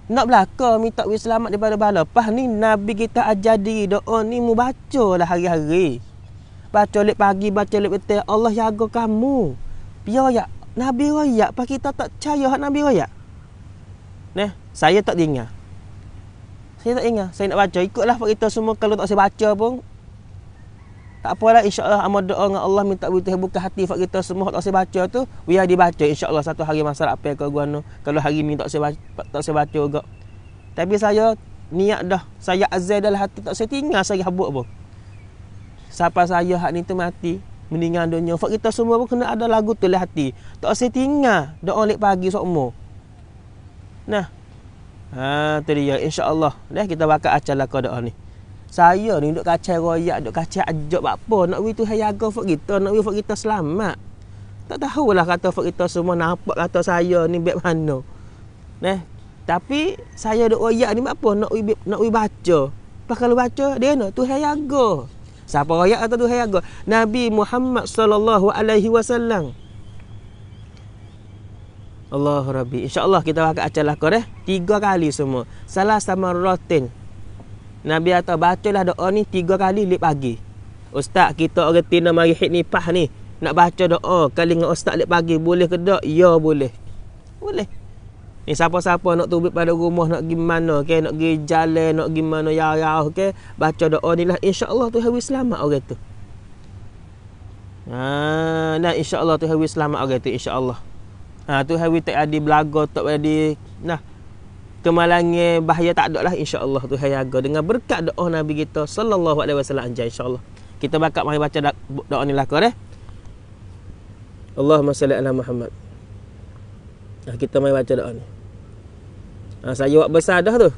Nak belaka minta we selamat daripada bala. Pas ni Nabi kita ajadi doa ni mu bacalah hari-hari baca lep pagi, baca lep petai. Allah jaga kamu. Biar ya. Nabi raya. Pak kita tak percaya hak Nabi raya. Nah, saya tak dengar. Saya tak ingat. Saya nak baca. Ikutlah pak kita semua. Kalau tak saya baca pun. Tak apalah. InsyaAllah amal doa dengan Allah. Minta butuh buka hati pak kita semua. Tak saya baca tu. Biar dibaca. InsyaAllah satu hari masa apa ke gua no. Kalau hari ni tak saya baca, tak saya baca juga. Tapi saya niat dah. Saya azal dalam hati. Tak saya tinggal saya habuk pun. Sampai saya hak ni tu mati Meninggal dunia Fak kita semua pun kena ada lagu tu hati Tak usah tinggal Doa lep pagi sokmo Nah Ha tu dia InsyaAllah Dah kita bakal acar lah doa ni Saya ni duk kacai royak Duk kacai ajak apa Nak beri tu hayaga fak kita Nak beri fak kita selamat Tak tahulah kata fak kita semua Nampak kata saya ni Bek mana Nah tapi saya duk royak ni apa nak wibib, baca. wibaca. Pakal baca dia nak tu hayago. Siapa royak atau Tuhan yang Nabi Muhammad sallallahu alaihi wasallam. Allah Rabbi. InsyaAllah kita akan acara lakar eh. Tiga kali semua. Salah sama rotin. Nabi atau lah doa ni tiga kali lip pagi. Ustaz kita orang tina mari hit nipah pah ni. Nak baca doa kali dengan ustaz lip pagi. Boleh ke tak? Ya boleh. Boleh. Ni eh, siapa-siapa nak tubik pada rumah nak pergi mana okay? Nak pergi jalan, nak pergi mana ya, okay? Baca doa ni lah InsyaAllah tu hawi selamat orang tu ha, Nah insyaAllah tu hawi selamat orang tu insyaAllah ha, Tu hawi tak ada belaga tak ada Nah Kemalangnya bahaya tak ada lah insyaAllah tu hawi agak Dengan berkat doa Nabi kita Sallallahu alaihi wasallam anjay insyaAllah Kita bakal mari baca doa ni lah kau eh Allahumma salli ala Muhammad Dah kita mai baca doa ni. Ha, saya buat besar dah tu.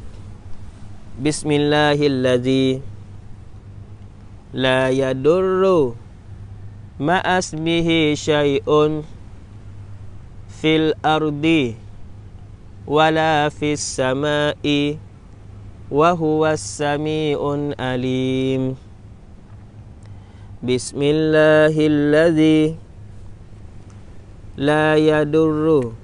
Bismillahillazi la yadurru ma asmihi syai'un fil ardi wala fis sama'i wa huwas samiun alim. Bismillahirrahmanirrahim. La yadurru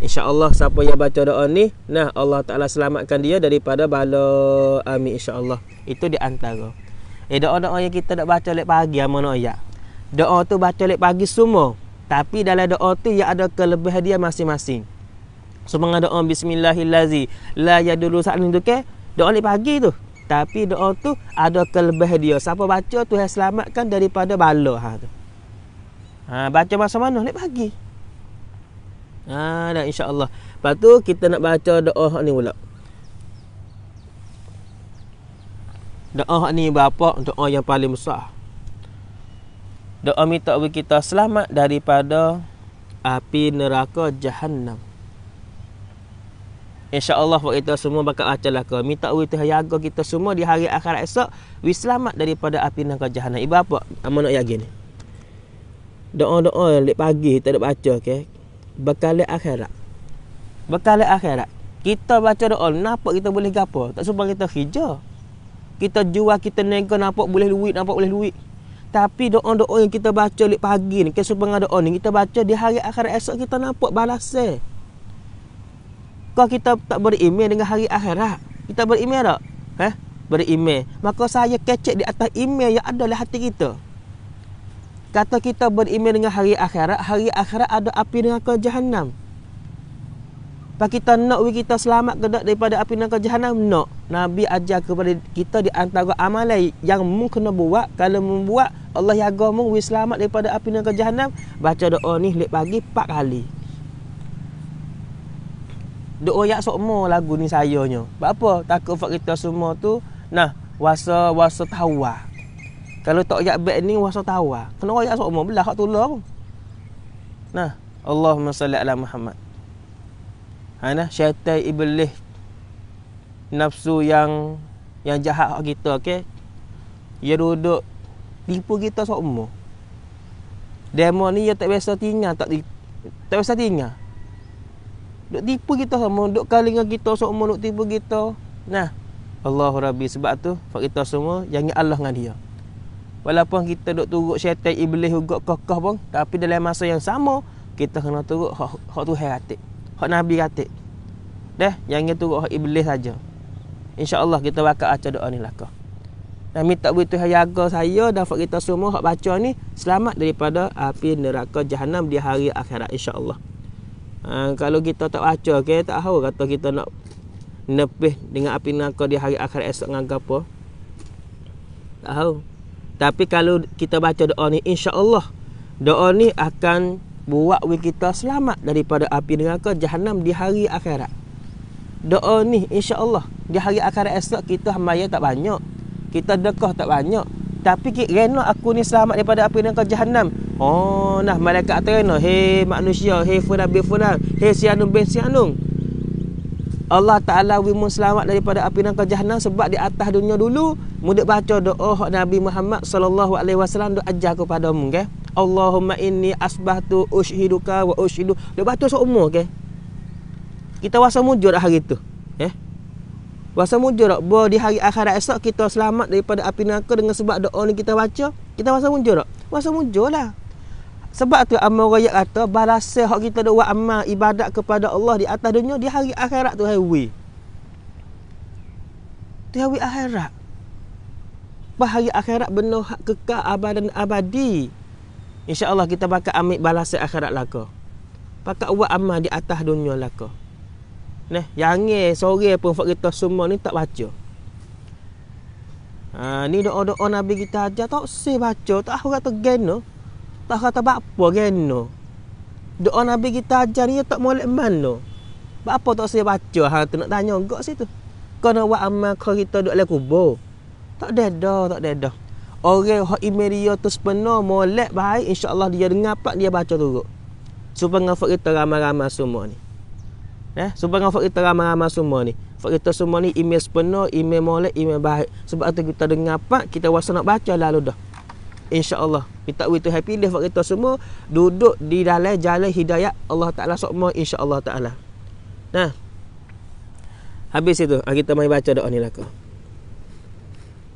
InsyaAllah siapa yang baca doa ni Nah Allah Ta'ala selamatkan dia daripada bala Amin insyaAllah Itu di antara Eh doa-doa yang kita nak baca lepas pagi Amin ya. Doa tu baca lepas pagi semua Tapi dalam doa tu yang ada kelebihan dia masing-masing Semua doa Bismillahillazi La yadulu sa'ni duke Doa lepas pagi tu tapi doa tu ada kelebihan dia. Siapa baca tu yang selamatkan daripada bala. Ha, tu. ha baca masa mana? Lepas pagi. Ha dah insya-Allah. Lepas tu kita nak baca doa ni pula. Doa ni berapa orang yang paling besar? Doa minta bagi kita selamat daripada api neraka jahanam. Allah buat kita semua bakal baca laka. Minta Allah Tuhan jaga kita semua di hari akhirat esok. We selamat daripada api neraka jahanam. Ibu apa? Amal nak yakin Doa-doa yang pagi tak ada baca. Okay? bekalan akhirat. Bekalan akhirat. Kita baca doa, nampak kita boleh gapo? Tak sumpah kita kerja. Kita jual, kita nego, nampak boleh duit, nampak boleh duit. Tapi doa-doa yang kita baca lepas pagi ni, kita sumpah doa ni, kita baca di hari akhirat esok kita nampak balasnya. Kalau kita tak beriman dengan hari akhirat, kita beriman tak? Eh? Beriman. Maka saya kecek di atas iman yang ada dalam hati kita. Kata kita beriman dengan hari akhirat, hari akhirat ada api neraka jahanam. Pak kita nak we kita selamat ke tak daripada api neraka jahanam? Nak. Nabi ajar kepada kita di antara amalan yang mu kena buat kalau membuat Allah jaga mu selamat daripada api neraka jahanam, baca doa ni lepas pagi 4 kali. Doa yak sok lagu ni sayonyo. Apa takut fak kita semua tu nah wasa wasa tawah. Kalau tak ayat bad ni Wasa tahu lah Kena ayat semua Belah kat tulang Nah Allahumma salli ala Muhammad Ha nah Syaitan iblis Nafsu yang Yang jahat kat kita okay? Dia duduk Tipu kita semua Demo ni dia tak biasa tinggal Tak, tak biasa tinggal Duk tipu kita semua Duk kalingan kita semua Duk tipu kita Nah Allah Rabbi Sebab tu Fak kita semua Yang Allah dengan dia Walaupun kita duk turut syaitan iblis juga kokoh pun Tapi dalam masa yang sama Kita kena turut hak tu heratik Hak Nabi ratik Dah, yang ni turut hak iblis saja InsyaAllah kita bakal acara doa ni lah kau Dan minta beritahu yang jaga saya Dan hak kita semua hak baca ni Selamat daripada api neraka jahanam di hari akhirat InsyaAllah ha, Kalau kita tak baca okay, Tak tahu kata kita nak Nepih dengan api neraka di hari akhirat esok dengan apa Tak tahu tapi kalau kita baca doa ni insya-Allah doa ni akan buat we kita selamat daripada api neraka jahanam di hari akhirat. Doa ni insya-Allah di hari akhirat esok kita hamaya tak banyak. Kita dekah tak banyak. Tapi kita rena aku ni selamat daripada api neraka jahanam. Oh nah malaikat tu rena, hey manusia, hey fulan bin fulan, hey anung bin anung. Allah Ta'ala wimun selamat daripada api neraka jahannam sebab di atas dunia dulu mudik baca doa hak Nabi Muhammad sallallahu alaihi wasallam doa ajar kepada mu okay? Allahumma inni asbahtu ushiduka wa ushidu dia baca seumur okay? kita wasa mujur hari itu eh wasa mujur boh di hari akhirat esok kita selamat daripada api neraka dengan sebab doa ni kita baca kita wasa mujur wasa mujur lah sebab tu amal rakyat kata balasan hak kita dak buat amal ibadat kepada Allah di atas dunia di hari akhirat tu hari Tu hari akhirat. Bah hari akhirat beno hak kekal abad dan abadi. Insya-Allah kita bakal ambil balasan akhirat laka. Pakak buat amal di atas dunia laka. neh yang ni sore pun fak kita semua ni tak baca. Ha, ni doa-doa Nabi kita ajar tak sih baca, tak aku kata geno tak kata apa kan Doa Nabi kita ajar dia tak molek mana. Sebab apa tak saya baca hal tu nak tanya kat situ. Kau nak buat amal kau kita duduk dalam kubur. Tak ada dah, tak ada dah. Orang yang imeria tu sepenuh molek baik insyaAllah dia dengar pak dia baca turut. Supaya ngafak kita ramai-ramai semua ni. Eh? Supaya ngafak kita ramai-ramai semua ni. Fak kita semua ni imeria penuh, imeria molek, imeria baik. Sebab tu kita dengar pak kita wasa nak baca lalu dah insyaallah kita we tu happy life kita semua duduk di dalam jalan hidayah Allah taala semua insyaallah taala nah habis itu ah, kita mai baca doa ni lah ke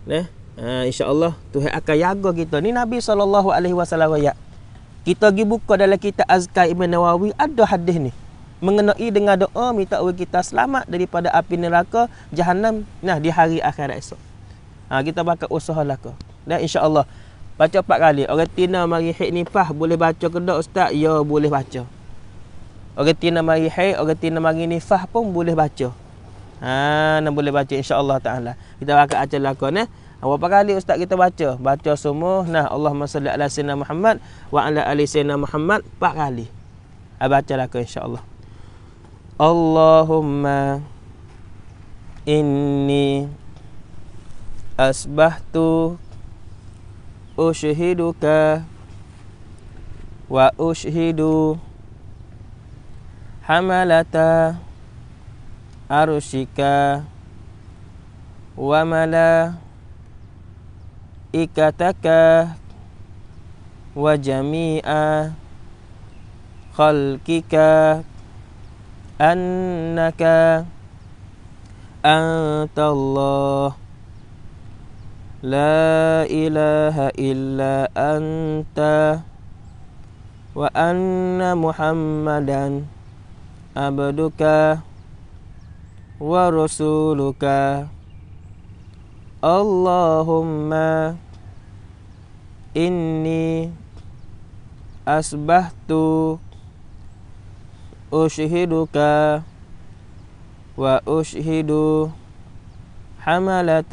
nah uh, ah, insyaallah Tuhan akan jaga kita ni Nabi saw. ya kita pergi buka dalam kitab azkai Ibn Nawawi ada hadis ni mengenai dengan doa minta we kita selamat daripada api neraka jahannam. nah di hari akhirat esok ha, kita bakal usahalah ke dan insyaallah Baca empat kali. Orang tina mari haid nifas boleh baca ke tak ustaz? Ya, boleh baca. Orang tina mari haid, orang tina mari nifas pun boleh baca. Ha, nak boleh baca insya-Allah taala. Kita akan ajar lakon eh. Ha, berapa kali ustaz kita baca? Baca semua. Nah, Allahumma salli ala sayyidina Muhammad wa ala ali sayyidina Muhammad empat kali. Aku ha, baca lakon insya-Allah. Allahumma inni asbahtu ushiduka wa ushidu hamalata arushika wa mala ikataka wa jami'a khalkika annaka antallahu لا إله إلا أنت وأن محمدا عبدك ورسولك اللهم إني أصبحت أشهدك وأشهد حملة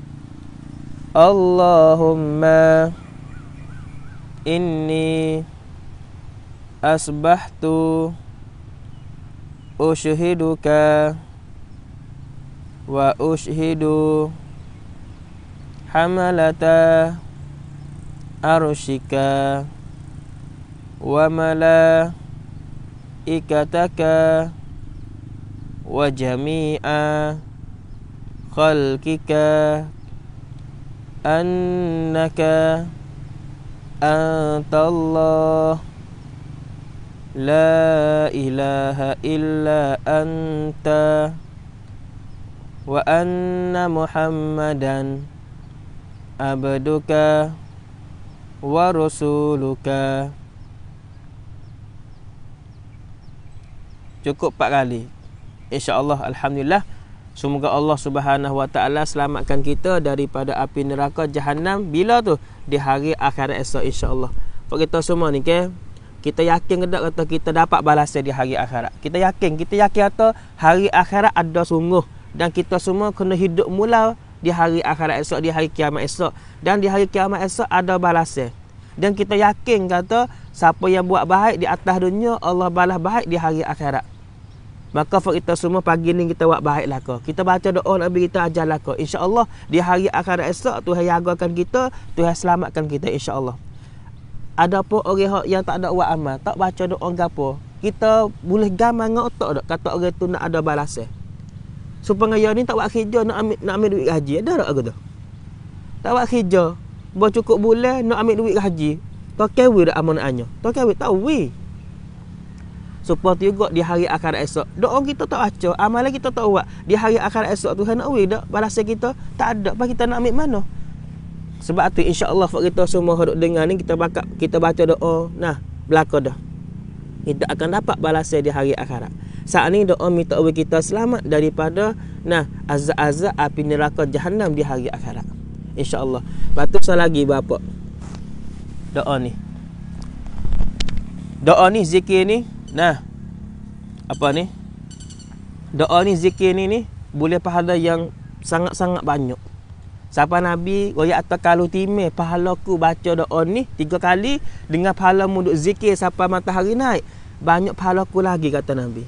اللهم إني أصبحت أشهدك وأشهد حملة أرشك وملائكتك وجميع خلقك أنك أنت الله لا إله إلا أنت وأن محمدا عبدك ورسولك Cukup empat kali. InsyaAllah. Alhamdulillah. Semoga Allah Subhanahu Wa Taala selamatkan kita daripada api neraka jahanam bila tu di hari akhirat esok insya-Allah. Pak kita semua ni ke kita yakin ke tak kata kita dapat balasnya di hari akhirat. Kita yakin, kita yakin kata hari akhirat ada sungguh dan kita semua kena hidup mula di hari akhirat esok di hari kiamat esok dan di hari kiamat esok ada balasnya. Dan kita yakin kata siapa yang buat baik di atas dunia Allah balas baik di hari akhirat. Maka for kita semua pagi ni kita buat baik lah kau. Kita baca doa Nabi kita ajar lah kau. InsyaAllah di hari akhirat esok Tuhan jagakan kita. Tuhan selamatkan kita insyaAllah. Ada apa orang yang tak ada buat amal. Tak baca doa ke apa. Kita boleh gamal dengan otak tak? Kata orang tu nak ada balasan. Supaya yang ni tak buat kerja nak ambil, nak ambil duit haji Ada tak aku tu? Tak buat kerja. Buat cukup boleh nak ambil duit haji. Tak kewi dah amanah anya. Tak kewi. Tak wih. Seperti juga di hari akhir esok. Doa kita tak baca, amalan ah, kita tak buat. Di hari akhir esok Tuhan nak wei dak balasan kita tak ada. Apa kita nak ambil mana? Sebab tu insya-Allah kita semua hendak dengar ni kita bakat kita baca doa. Nah, belaka dah. Kita akan dapat balasnya di hari akhirat. Saat ni doa minta wei kita selamat daripada nah azza azza api neraka jahanam di hari akhirat. Insya-Allah. Batu sekali lagi bapak. Doa ni. Doa ni zikir ni Nah. Apa ni? Doa ni zikir ni ni boleh pahala yang sangat-sangat banyak. Siapa Nabi royak atau kalau timah pahala ku baca doa ni tiga kali dengan pahala mu duk zikir siapa matahari naik. Banyak pahala ku lagi kata Nabi.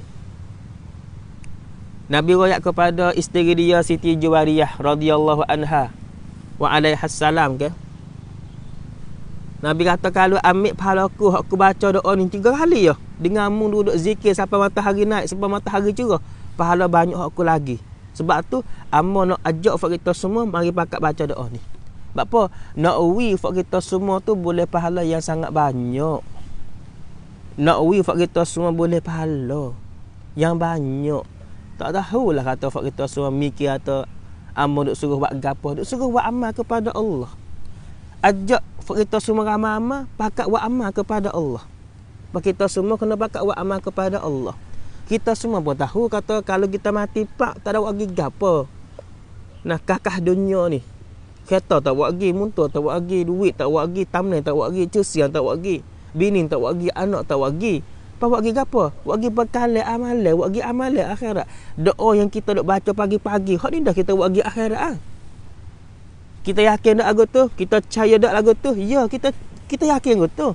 Nabi royak kepada isteri dia Siti Juwariyah radhiyallahu anha wa alaihi salam ke. Nabi kata kalau ambil pahala ku aku baca doa ni tiga kali ya dengan mu duduk zikir sampai matahari naik sampai matahari cerah pahala banyak aku lagi sebab tu amo nak ajak fak kita semua mari pakat baca doa ni sebab apa nak wi fak kita semua tu boleh pahala yang sangat banyak nak wi fak kita semua boleh pahala yang banyak tak tahu lah kata fak kita semua mikir atau amo duk suruh buat gapo duk suruh buat amal kepada Allah ajak fak kita semua ramai-ramai pakat buat amal kepada Allah kita semua kena bakat buat amal kepada Allah. Kita semua pun tahu kata kalau kita mati pak tak ada buat lagi apa. Nah kakah dunia ni. Kereta tak buat lagi, muntah tak buat lagi, duit tak buat lagi, tamnai tak buat lagi, cusian tak buat lagi, bini tak buat lagi, anak tak buat lagi. Apa buat lagi apa? Buat lagi bekal amal, buat lagi amal akhirat. Doa yang kita nak baca pagi-pagi, hak ni dah kita buat lagi akhirat ah. Kita yakin dak lagu tu, kita percaya dak lagu tu. Ya, kita kita yakin lagu tu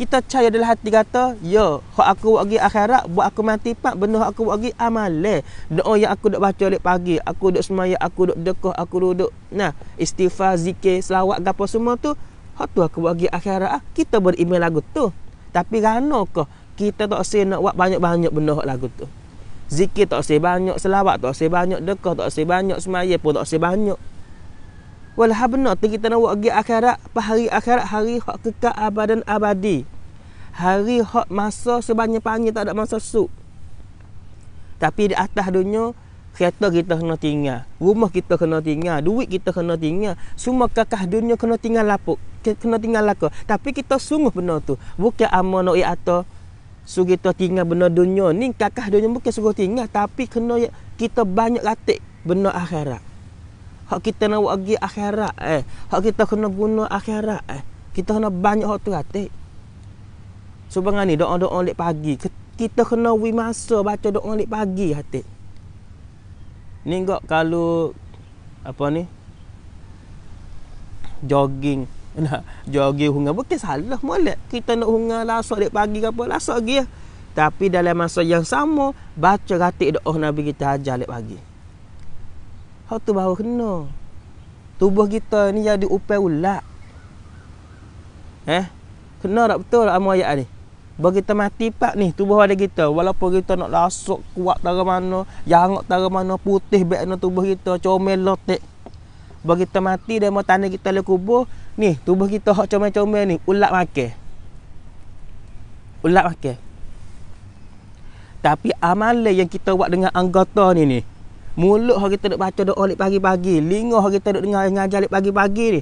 kita cahaya dalam hati kata ya hak aku bagi akhirat buat aku mati pak benda aku bagi amale doa yang aku dok baca lek pagi aku dok semaya aku dok dekoh, aku duduk nah istighfar zikir selawat gapo semua tu hak tu aku bagi akhirat ah. kita beriman lagu tu tapi rano ke kita tak sen nak buat banyak-banyak benda hak lagu tu zikir tak sen banyak selawat tak sen banyak dekoh tak sen banyak semaya pun tak sen banyak walhabna tu kita nak buat pergi akhirat pas hari akhirat hari hak kekal abadan abadi hari hak masa sebanyak-banyak tak ada masa suk tapi di atas dunia kereta kita kena tinggal rumah kita kena tinggal duit kita kena tinggal semua kakak dunia kena tinggal lapuk kena tinggal laku. tapi kita sungguh benar tu bukan amal nak atau suruh kita tinggal benda dunia ni kakak dunia bukan suruh tinggal tapi kena kita banyak latih benda akhirat Hak kita nak buat pergi akhirat eh. Hak kita kena guna akhirat eh. Kita kena banyak hak tu hati. Subang ni doa-doa lek pagi. Kita kena wi masa baca doa lek pagi hati. Ni gak kalau apa ni? Jogging. Nah, jogging hunga bukan salah molek. Kita nak hunga lasak lek pagi ke apa lasak gi. Ya. Tapi dalam masa yang sama baca ratik doa Nabi kita ajar lek pagi. Hak tu baru kena. Tubuh kita ni jadi upai ulat. Eh? Kena tak betul amu ayat ni? Bagi kita mati pak ni tubuh ada kita walaupun kita nak lasuk kuat dari mana jangok dari mana putih bekna tubuh kita comel lotek bagi kita mati dan mau tanah kita le kubur ni tubuh kita hak comel-comel ni ulat makan ulat makan tapi amal yang kita buat dengan anggota ni ni Mulut hari kita duk baca doa lip pagi-pagi. Linga hari kita duk dengar ngajar lip pagi-pagi ni.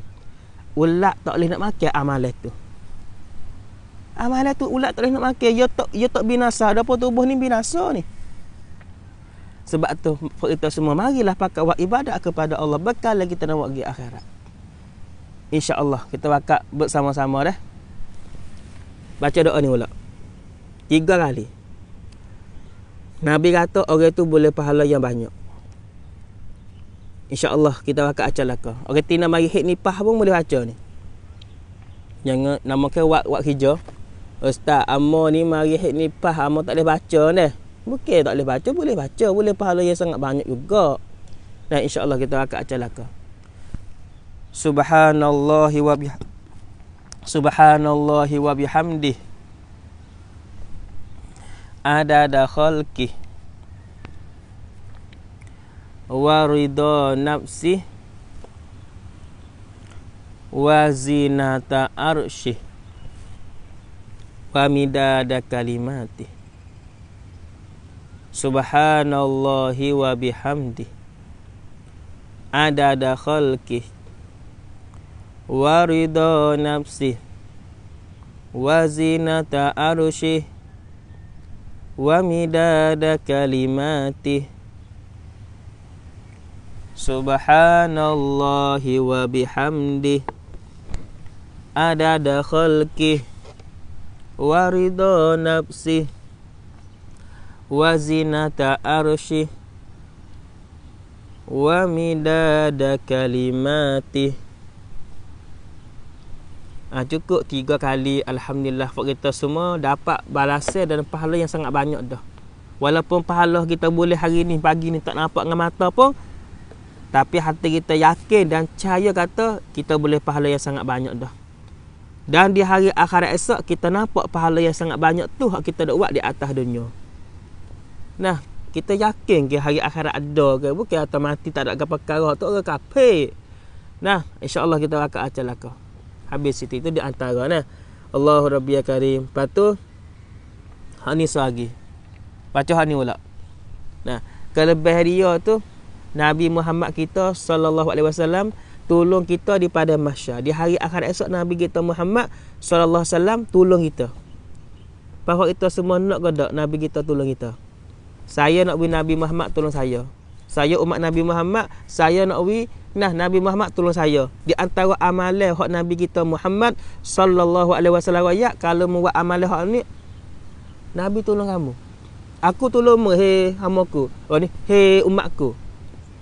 Ulat tak boleh nak makan amalan tu. Amalan tu ulat tak boleh nak makan. Ya tak ya tak binasa. Dapat tubuh ni binasa ni. Sebab tu kita semua marilah pakai wak ibadat kepada Allah bekal lagi kita nak buat di akhirat. Insya-Allah kita wakak bersama-sama dah. Baca doa ni ulak. Tiga kali. Nabi kata orang tu boleh pahala yang banyak. InsyaAllah kita akan lah laka Orang tina mari hit nipah pun boleh baca ni Jangan namakan wak, wak hijau Ustaz Amor ni mari hit nipah Amor tak boleh baca ni Mungkin tak boleh baca Boleh baca Boleh pahala yang sangat banyak juga Dan insyaAllah kita akan lah laka Subhanallah wa bih Subhanallah wa bihamdih Adada khalkih wa nafsi wa zinata arsy wa midada kalimati subhanallahi wa bihamdi adada khalqi wa nafsi wa zinata wa midada kalimatih Subhanallah, wa bihamdi. Adada khalkih Warido nafsih Wazinata arshih Wa midada kalimatih ah, ha, Cukup tiga kali Alhamdulillah Fak kita semua dapat balasan dan pahala yang sangat banyak dah Walaupun pahala kita boleh hari ni Pagi ni tak nampak dengan mata pun tapi hati kita yakin dan percaya kata kita boleh pahala yang sangat banyak dah. Dan di hari akhirat esok kita nampak pahala yang sangat banyak tu hak kita dah buat di atas dunia. Nah, kita yakin ke hari akhirat ada ke bukan atau mati tak ada apa perkara tu orang kafe. Nah, insya-Allah kita akan acalaka. Habis situ itu di antara nah. Allahu Rabbi ya Karim. Patu hani lagi Baca hani pula. Nah, kalau bahariah tu Nabi Muhammad kita sallallahu alaihi wasallam tolong kita di pada mahsyar. Di hari akhir esok Nabi kita Muhammad sallallahu alaihi wasallam tolong kita. Bahawa kita semua nak ke Nabi kita tolong kita. Saya nak bagi Nabi Muhammad tolong saya. Saya umat Nabi Muhammad, saya nak wi nah Nabi Muhammad tolong saya. Di antara amalan hak Nabi kita Muhammad sallallahu alaihi wasallam ya kalau membuat amalan hak ni Nabi tolong kamu. Aku tolong hei hamaku. Oh ni hei umatku.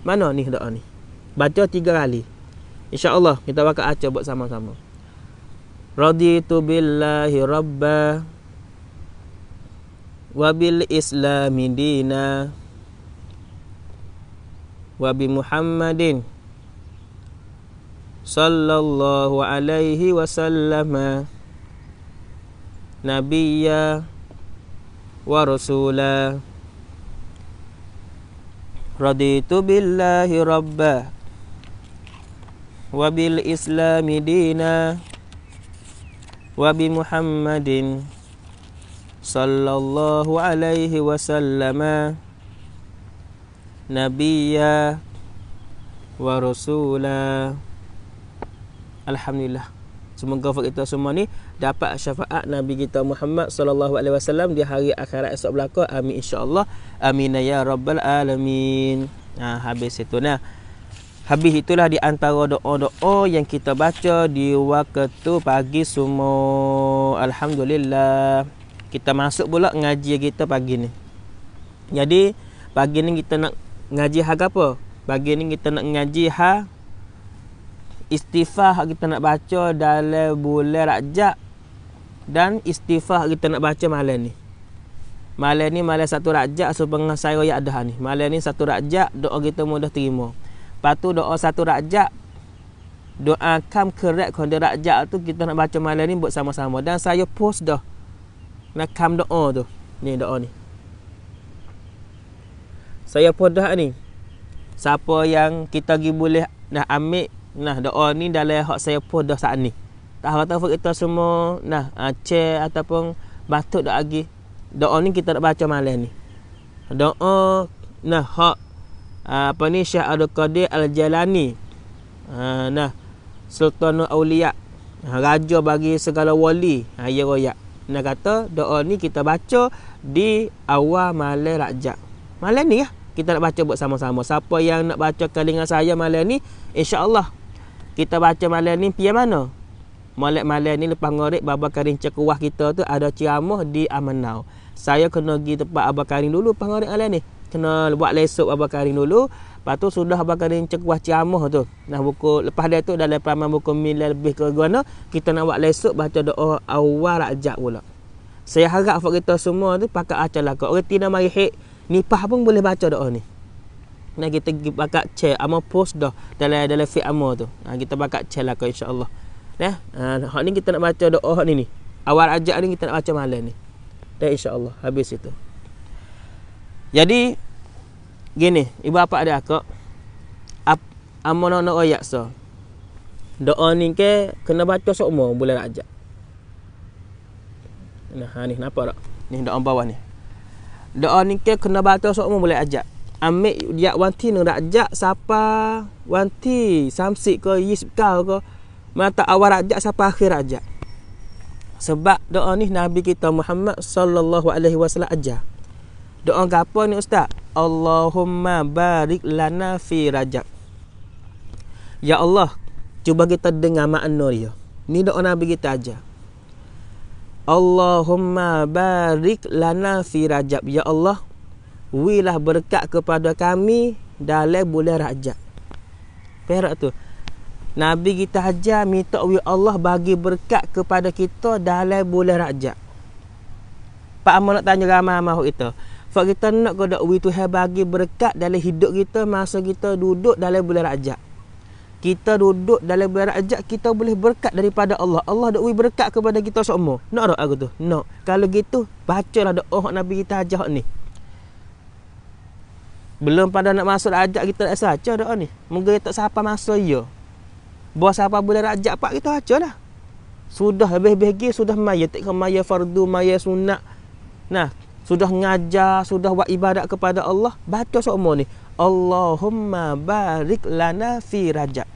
Mana ni doa ni? Baca tiga kali. InsyaAllah kita bakal acah buat sama-sama. Raditu billahi rabba wabil bil islami dina wa muhammadin sallallahu alaihi wasallam Nabiya, wa rasulah raditu billahi rabba wa bil islami dina wa bi muhammadin sallallahu alaihi wasallama nabiyya wa rasula alhamdulillah semoga kita semua ni dapat syafaat Nabi kita Muhammad sallallahu alaihi wasallam di hari akhirat esok belaka. Amin insya-Allah. Amin ya rabbal alamin. Ha, habis itu nah. Habis itulah di antara doa-doa yang kita baca di waktu pagi semua. Alhamdulillah. Kita masuk pula ngaji kita pagi ni. Jadi pagi ni kita nak ngaji hak apa? Pagi ni kita nak ngaji hak istighfar kita nak baca dalam bulan Rajab dan istighfar kita nak baca malam ni. Malam ni malam satu rajak sepengah saya yang ada ni. Malam ni satu rajak doa kita mudah terima. Patu doa satu rajak doa kam kerak kondi rajak tu kita nak baca malam ni buat sama-sama. Dan saya post dah nak kam doa tu. Ni doa ni. Saya post dah ni. Siapa yang kita pergi boleh nak ambil nah doa ni dalam hak saya post dah saat ni kalau ah, tahu kita semua nah Aceh ataupun batuk dak lagi doa ni kita nak baca malam ni doa nah hak ah, apa ni Syekh Abdul Qadir Al-Jalani ah, nah Sultan Auliya raja bagi segala wali ya raya nak kata doa ni kita baca di awal malam raja malam ni ya kita nak baca buat sama-sama siapa yang nak baca kali saya malam ni insyaallah kita baca malam ni pi mana Malam-malam ni lepas ngorek Baba Karim cekuah kita tu ada ceramah di Amanau. Saya kena pergi tempat Aba Karim dulu lepas ngorek malam ni. Kena buat lesop Aba Karim dulu. Lepas tu sudah Aba Karim cekuah ceramah tu. Nah buku lepas dia tu dalam peramal buku mila lebih ke mana kita nak buat lesop baca doa oh, awal rakjak pula. Saya harap buat kita semua tu pakai acara lah kau. Kalau kita nak mari hek nipah pun boleh baca doa ni. Nah kita pakai cek ama post dah dalam dalam fi ama tu. Nah, kita pakai cek lah insya-Allah. Nah, uh, hak ni kita nak baca doa hak ni ni. Awal ajak ni kita nak baca malam ni. Dan insya-Allah habis itu. Jadi gini, ibu bapa ada akak? Ap amon ono oyak so. Doa ni ke kena baca semua bulan rajab. Nah, ha ni kenapa tak? Ni doa bawah ni. Doa ni ke kena baca sokmo boleh rajab. Ambil dia wanti nak rajab siapa? Wanti samsik ke yisbkal ke? mata awal rajak sampai akhir rajak sebab doa ni Nabi kita Muhammad sallallahu alaihi wasallam aja. Doa gapo ni ustaz? Allahumma barik lana fi rajab. Ya Allah, cuba kita dengar makna dia. Ni doa Nabi kita aja. Allahumma barik lana fi rajab. Ya Allah, wilah berkat kepada kami dalam bulan rajab. Perak tu. Nabi kita hajar minta wi Allah bagi berkat kepada kita dalam bulan Rajab. Pak Amo nak tanya ramai mahu kita. Sebab kita nak ke dak wi Tuhan bagi berkat dalam hidup kita masa kita duduk dalam bulan Rajab. Kita duduk dalam bulan Rajab kita boleh berkat daripada Allah. Allah dak wi berkat kepada kita semua. Nak dak aku tu? Nak. Kalau gitu bacalah dak oh Nabi kita hajar ni. Belum pada nak masuk ajak kita tak saja doa ni. Moga tak siapa masuk ya. Bos siapa boleh rajak pak kita aja lah. Sudah lebih-lebih sudah maya tak maya fardu maya sunnah. Nah, sudah ngajar, sudah buat ibadat kepada Allah, baca semua ni. Allahumma barik lana fi rajab.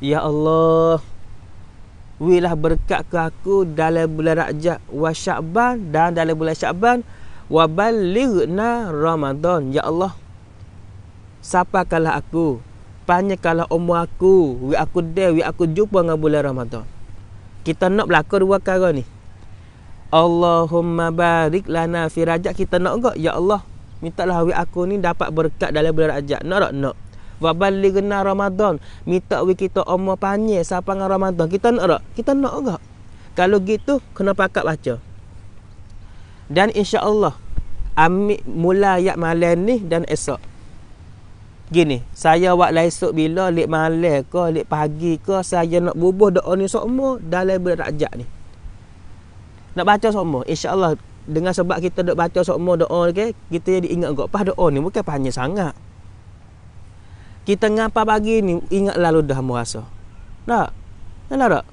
Ya Allah, wilah berkat ke aku dalam bulan Rajab wa Syaban dan dalam bulan Syaban wa balighna Ramadan. Ya Allah, sapakanlah aku rupanya kalau umur aku, wik aku dia, wik aku jumpa dengan bulan Ramadan. Kita nak berlaku dua kali ni. Allahumma barik lana fi rajak kita nak enggak? Ya Allah, minta lah wik aku ni dapat berkat dalam bulan rajak. Nak tak? Nak. Wabaligna Ramadan. Minta wik kita umur panjang siapa dengan Ramadan. Kita nak tak? Kita nak enggak? Kalau gitu, kena pakat baca. Dan insya Allah, ambil mula ayat malam ni dan esok gini saya buat lesok bila lek malam ke lek pagi ke saya nak bubuh doa ni semua dalam berajak ni nak baca semua insyaallah dengan sebab kita nak baca semua doa ni okay? kita jadi ingat gak apa doa ni bukan hanya sangat kita ngapa pagi ni ingat lalu dah muasa tak nak tak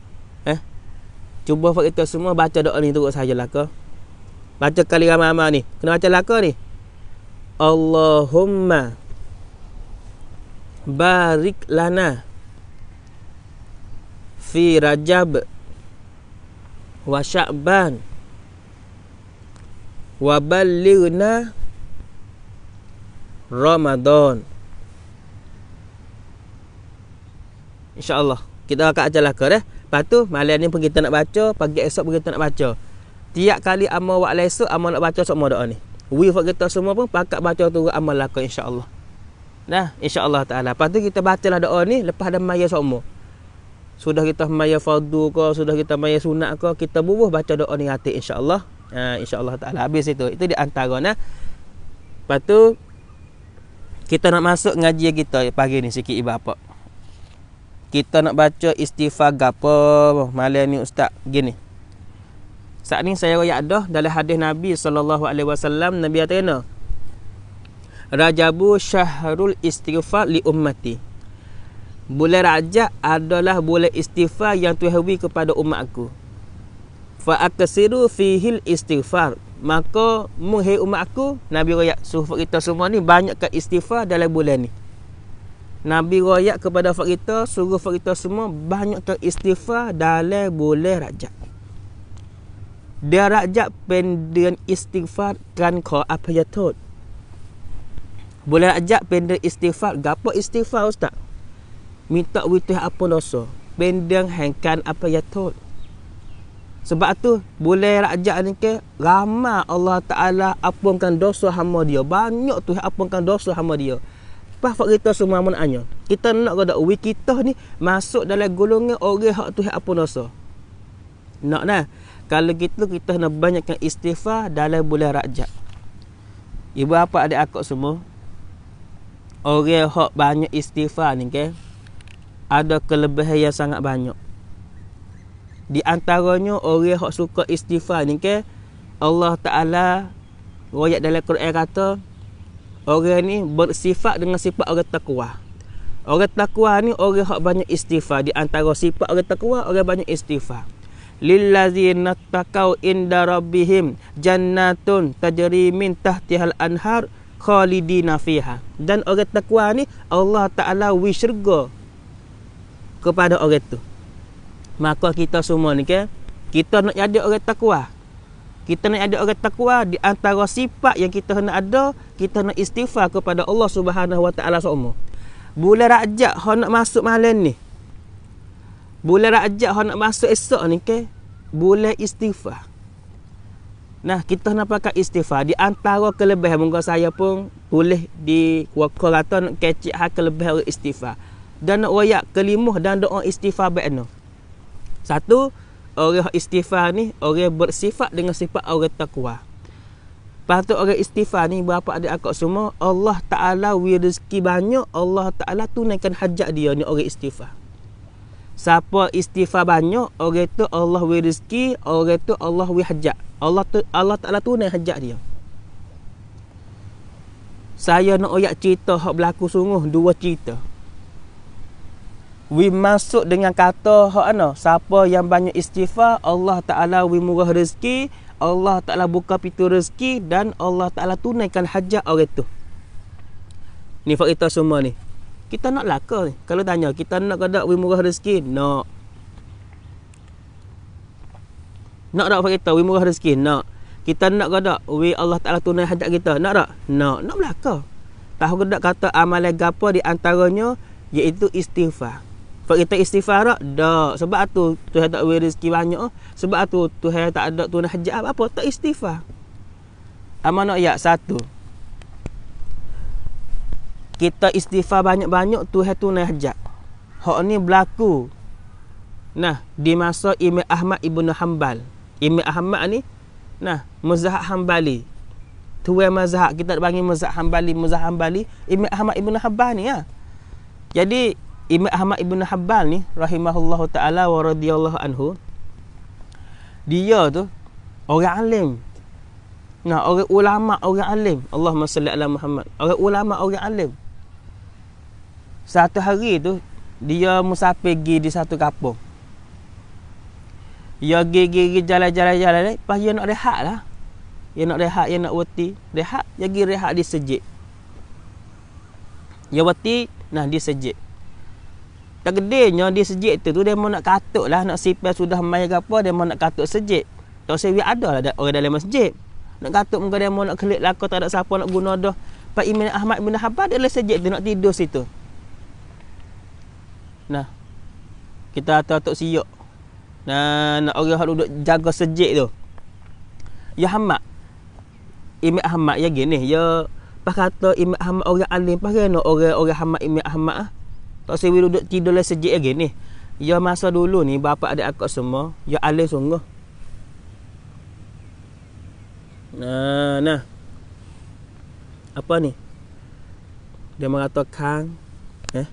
eh cuba buat kita semua baca doa ni saja lah kau. baca kali ramai-ramai ni kena baca lah kau ni Allahumma Barik lana Fi rajab Wa sya'ban Wa balirna Ramadan InsyaAllah Kita akan ajar laka eh? Lepas tu malam ni pun kita nak baca Pagi esok pun kita nak baca Tiap kali amal wa'ala esok Amal nak baca semua doa ni Wifat kita semua pun Pakat baca tu Amal laka insyaAllah Nah, insya-Allah taala. Lepas tu kita bacalah doa ni lepas dah maya semua. Sudah kita maya fardu ke, sudah kita maya sunat ke, kita bubuh baca doa ni hati insya-Allah. Ha, insya-Allah taala habis itu. Itu di antara nah. Lepas tu kita nak masuk ngaji kita pagi ni sikit ibu apa. Kita nak baca istighfar gapo malam ni ustaz gini. Saat ni saya royak dah dalam hadis Nabi sallallahu alaihi wasallam Nabi kata kena. Rajabu syahrul istighfar li ummati. Bulan Rajab adalah bulan istighfar yang Tuhan kepada umatku. Fa aktsiru fihi istighfar. Maka muhi umatku Nabi royak sufuk kita semua ni banyakkan istighfar dalam bulan ni. Nabi royak kepada fak kita suruh fak kita semua banyakkan istighfar dalam bulan Rajab. Dia rajak pendian istighfar kan kau apa ya tuh? Boleh ajak pendek istighfar. Gapo istighfar ustaz? Minta witih apa dosa? Pendek hengkan apa ya tol. Sebab tu boleh lah ajak ni ke ramai Allah Taala apungkan dosa hamba dia. Banyak tu apungkan dosa hamba dia. Pas fak kita semua menanya. Kita nak kata wi kita ni masuk dalam golongan orang hak tu apa dosa. Nak nah. Kalau gitu kita nak banyakkan istighfar dalam bulan Rajab. Ibu apa adik akak semua, orang hok banyak istighfar ni ke ada kelebihan yang sangat banyak di antaranya orang hok suka istighfar ni ke Allah Taala royak dalam Quran kata orang ni bersifat dengan sifat orang taqwa. orang taqwa ni orang hok banyak istighfar di antara sifat orang taqwa orang banyak istighfar lillazina takau inda rabbihim jannatun tajri min tahtihal anhar khalidina fiha dan orang takwa ni Allah Taala wi syurga kepada orang tu maka kita semua ni ke? kita nak jadi orang takwa kita nak ada orang takwa di antara sifat yang kita hendak ada kita nak istighfar kepada Allah Subhanahu wa taala semua bulan rajab hendak nak masuk malam ni bulan rajab hendak nak masuk esok ni ke Boleh istighfar Nah, kita nak pakai istighfar di antara kelebihan muka saya pun boleh di kuaka rata nak kecik hak kelebihan orang istighfar. Dan nak royak kelimuh dan doa istighfar baik Satu, orang istighfar ni orang bersifat dengan sifat orang takwa. Patut orang istighfar ni berapa ada akak semua, Allah Taala wi rezeki banyak, Allah Taala tunaikan hajat dia ni orang istighfar. Siapa istighfar banyak, orang tu Allah beri rezeki, orang tu Allah beri hajat. Allah tu Allah Taala tunai hajat dia. Saya nak oyak cerita hak berlaku sungguh dua cerita. We masuk dengan kata hak ana, siapa yang banyak istighfar, Allah Taala wih murah rezeki, Allah Taala buka pintu rezeki dan Allah Taala tunaikan hajat orang tu. Ni fakta semua ni. Kita nak laka Kalau tanya kita nak ke tak murah rezeki Nak Nak tak bagi kita murah rezeki Nak Kita nak ke tak Allah Ta'ala tunai hajat kita Nak tak Nak Nak melaka Tahu ke tak kata amalan gapa di antaranya Iaitu istighfar Sebab kita istighfar tak Tak Sebab tu Tuhan tak beri rezeki banyak Sebab tu Tuhan tak ada tunai hajat apa-apa Tak istighfar nak ayat ya satu kita istighfar banyak-banyak Tuhan tu naik hajat. Hak ni berlaku. Nah, di masa Imam Ahmad Ibnu Hanbal. Imam Ahmad ni nah, mazhab Hanbali. Tuhan mazhab kita panggil mazhab Hanbali, mazhab Hanbali, Imam Ahmad Ibnu Hanbal ni ya. Jadi Imam Ahmad Ibnu Hanbal ni rahimahullahu taala wa radhiyallahu anhu. Dia tu orang alim. Nah, orang ulama, orang alim. Allahumma salli ala Muhammad. Orang ulama, orang alim. Satu hari tu dia musafir pergi di satu kapung. Dia gigi-gigi jalan-jalan jalan ni, eh. pas dia nak rehat lah. Dia nak rehat, dia nak wati. Rehat, dia pergi rehat di sejik. Dia wati, nah di sejik. Tak gedenya dia sejik tu, tu dia mahu nak katuk lah. Nak sipil sudah main ke apa, dia mahu nak katuk sejik. Tak usah dia ada lah orang dalam masjid. Nak katuk muka dia mahu nak kelip lakar, tak ada siapa nak guna dah. Pak Imin Ahmad bin Habad, dia lah sejik tu, nak tidur situ. Nah. Kita atuk-atuk siok. Nah, nak orang hak duduk jaga sejik tu. Ya Ahmad. Imam Ahmad ya gini, ya pas kata Imam Ahmad orang alim, pas kena orang-orang Ahmad Imam Ahmad ah. Tak sewi duduk tidur le lah sejik lagi ya, ni. Ya masa dulu ni bapa ada akak semua, ya alim sungguh. Nah, nah. Apa ni? Dia mengatakan, eh?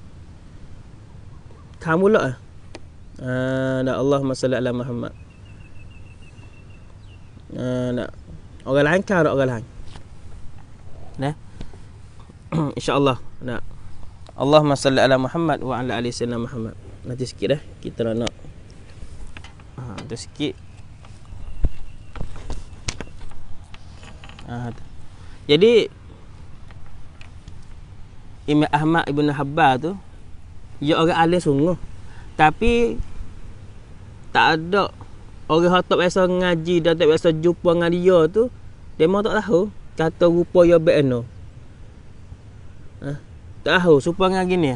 kamu lah ah nak Allah masalah ala Muhammad ah, nak orang lain kan orang lain nah Allah. nak Allah masalah ala Muhammad wa ala alihi sallam Muhammad nanti sikit dah kita nak nak ha, sikit ha, jadi Imam Ahmad ibnu Habbah tu ya orang alim sungguh tapi tak ada orang hatap biasa ngaji dan tak biasa jumpa dengan dia tu dia mau tak tahu kata rupa ya bekno ha? tak tahu supaya dengan gini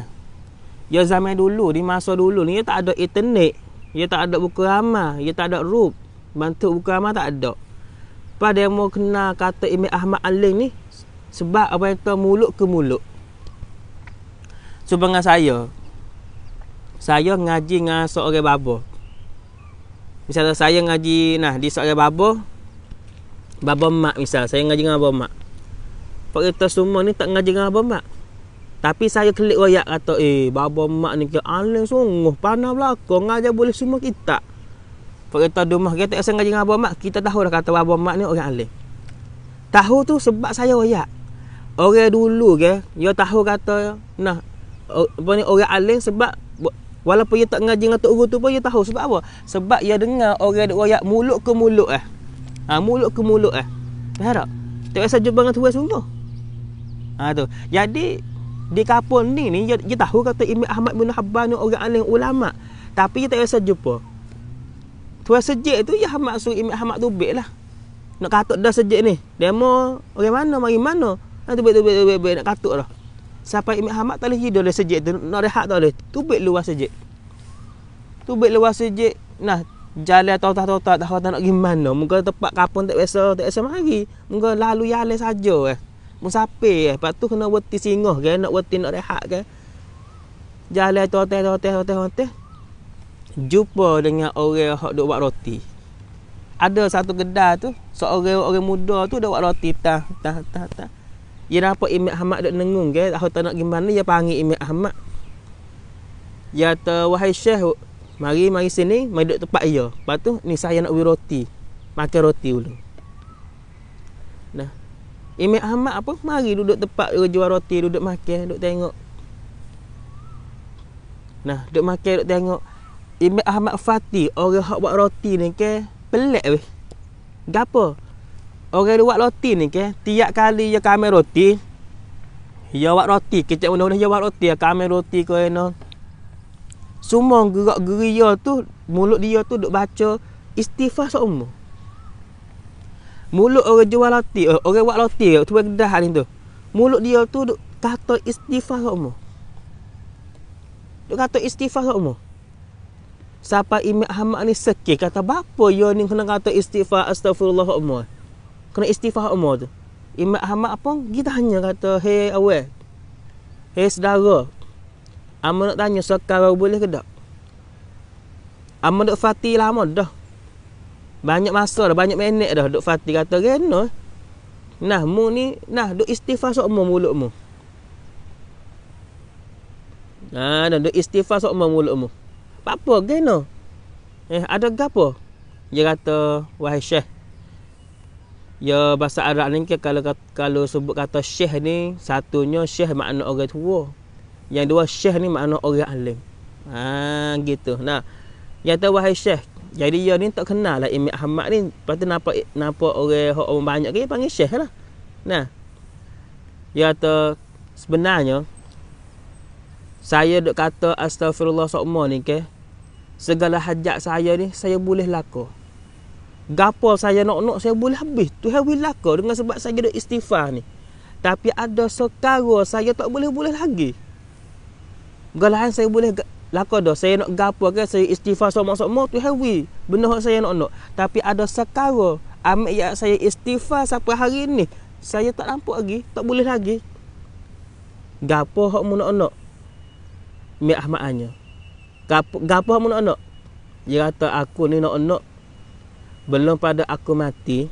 ya zaman dulu di masa dulu ni ya tak ada internet ya tak ada buku ramah ya tak ada rup bantu buku ramah tak ada pada yang mau kenal kata Imam Ahmad Alim ni sebab apa yang tu muluk ke muluk supaya dengan saya saya ngaji dengan seorang babo. Misalnya saya ngaji nah di seorang babo babo mak misal saya ngaji dengan babo mak. Pokoknya semua ni tak ngaji dengan babo mak. Tapi saya klik royak kata eh babo mak ni ke aleh sungguh panah belakang ngaji boleh semua kita. Pokoknya di rumah kita saya ngaji dengan babo mak kita tahu dah kata babo mak ni orang aleh. Tahu tu sebab saya royak. Orang dulu ke, dia tahu kata nah apa ni orang aleh sebab Walaupun dia tak ngaji dengan Tok Guru tu pun dia tahu sebab apa? Sebab dia dengar orang duk royak mulut ke mulut eh. Ha, mulut ke mulut eh. Faham tak? Tak biasa jumpa dengan Tuhan sungguh. Ha, tu. Jadi di kapun ni ni dia, dia tahu kata Imam Ahmad bin Hanbal ni orang alim ulama. Tapi dia tak biasa jumpa. Tuan sejik tu ya su Imam Ahmad tu baik lah. Nak katuk dah sejak ni. Demo bagaimana, mana mari mana. Ha, tu be, tu be, tu baik nak katuk lah sampai Imam Ahmad tak boleh hidup dari sejik tu nak rehat tak boleh tubik luar sejik tubik luar sejik nah jalan totak-totak tak tahu nak pergi mana muka tempat kapun tak biasa tak biasa lagi. muka lalu jalan saja eh musape eh lepas tu kena berhenti singgah kan nak berhenti nak rehat kan jalan totak-totak-totak-totak jumpa dengan orang yang duk buat roti ada satu kedai tu seorang orang muda tu dah buat roti tah tah tah tah Ya apa Imam Ahmad duk nengung ke? Aku tak nak gimana ya panggil Imam Ahmad. Ya tu wahai Syekh, mari mari sini, mari duk tempat ya. Lepas ni saya nak beli roti. Makan roti dulu. Nah. Imam Ahmad apa mari duduk tempat jual roti, duduk makan, duduk tengok. Nah, duduk makan, duduk tengok. Imam Ahmad Fatih, orang hak buat roti ni ke? Pelak, weh. Gapo? orang buat roti ni ke tiap kali dia kami roti dia buat roti kecek mana dia buat roti dia kami roti ke ena semua gerak dia tu mulut dia tu duk baca istighfar semua mulut orang jual roti eh, orang buat roti eh, tu dah hari tu mulut dia tu duk kata istighfar semua duk kata istighfar semua Sapa Imam Ahmad ni sekir kata bapa yo ya ni kena kata istighfar astagfirullah ya Allah kena istighfar umur tu imat hamak pun kita hanya kata hey awal hey saudara amun nak tanya sekarang boleh ke tak amun duk fati lama dah banyak masa dah banyak minit dah duk fati kata reno nah mu ni nah duk istighfar sok mu mulut mu nah dan duk istighfar sok mu mulut mu apa geno eh ada gapo dia kata wahai syekh ya bahasa Arab ni ke kan kalau kalau sebut kata syekh ni satunya syekh makna orang tua. Yang dua syekh ni makna orang alim. Ha gitu. Nah, yang tahu wahai syekh. Jadi dia ni tak kenal lah Imam Ahmad ni. Pastu napa napa orang orang banyak ke panggil syekh lah. Nah. Ya kata sebenarnya saya dok kata astagfirullah sokmo ni ke segala hajat saya ni saya boleh lakukan Gapa saya nak-nak saya boleh habis. Tuhan will laka dengan sebab saya ada istighfar ni. Tapi ada sekara saya tak boleh-boleh lagi. Galahan saya boleh laka dah. Saya nak gapa ke saya istighfar sama semua tu hewi. Benda yang saya nak-nak. Tapi ada sekara. Ambil yang saya istighfar sampai hari ni. Saya tak nampak lagi. Tak boleh lagi. Gapa hak mu nak-nak. Mi Ahmad Anya. Gapa, gapa nak-nak. Dia kata aku ni nak-nak belum pada aku mati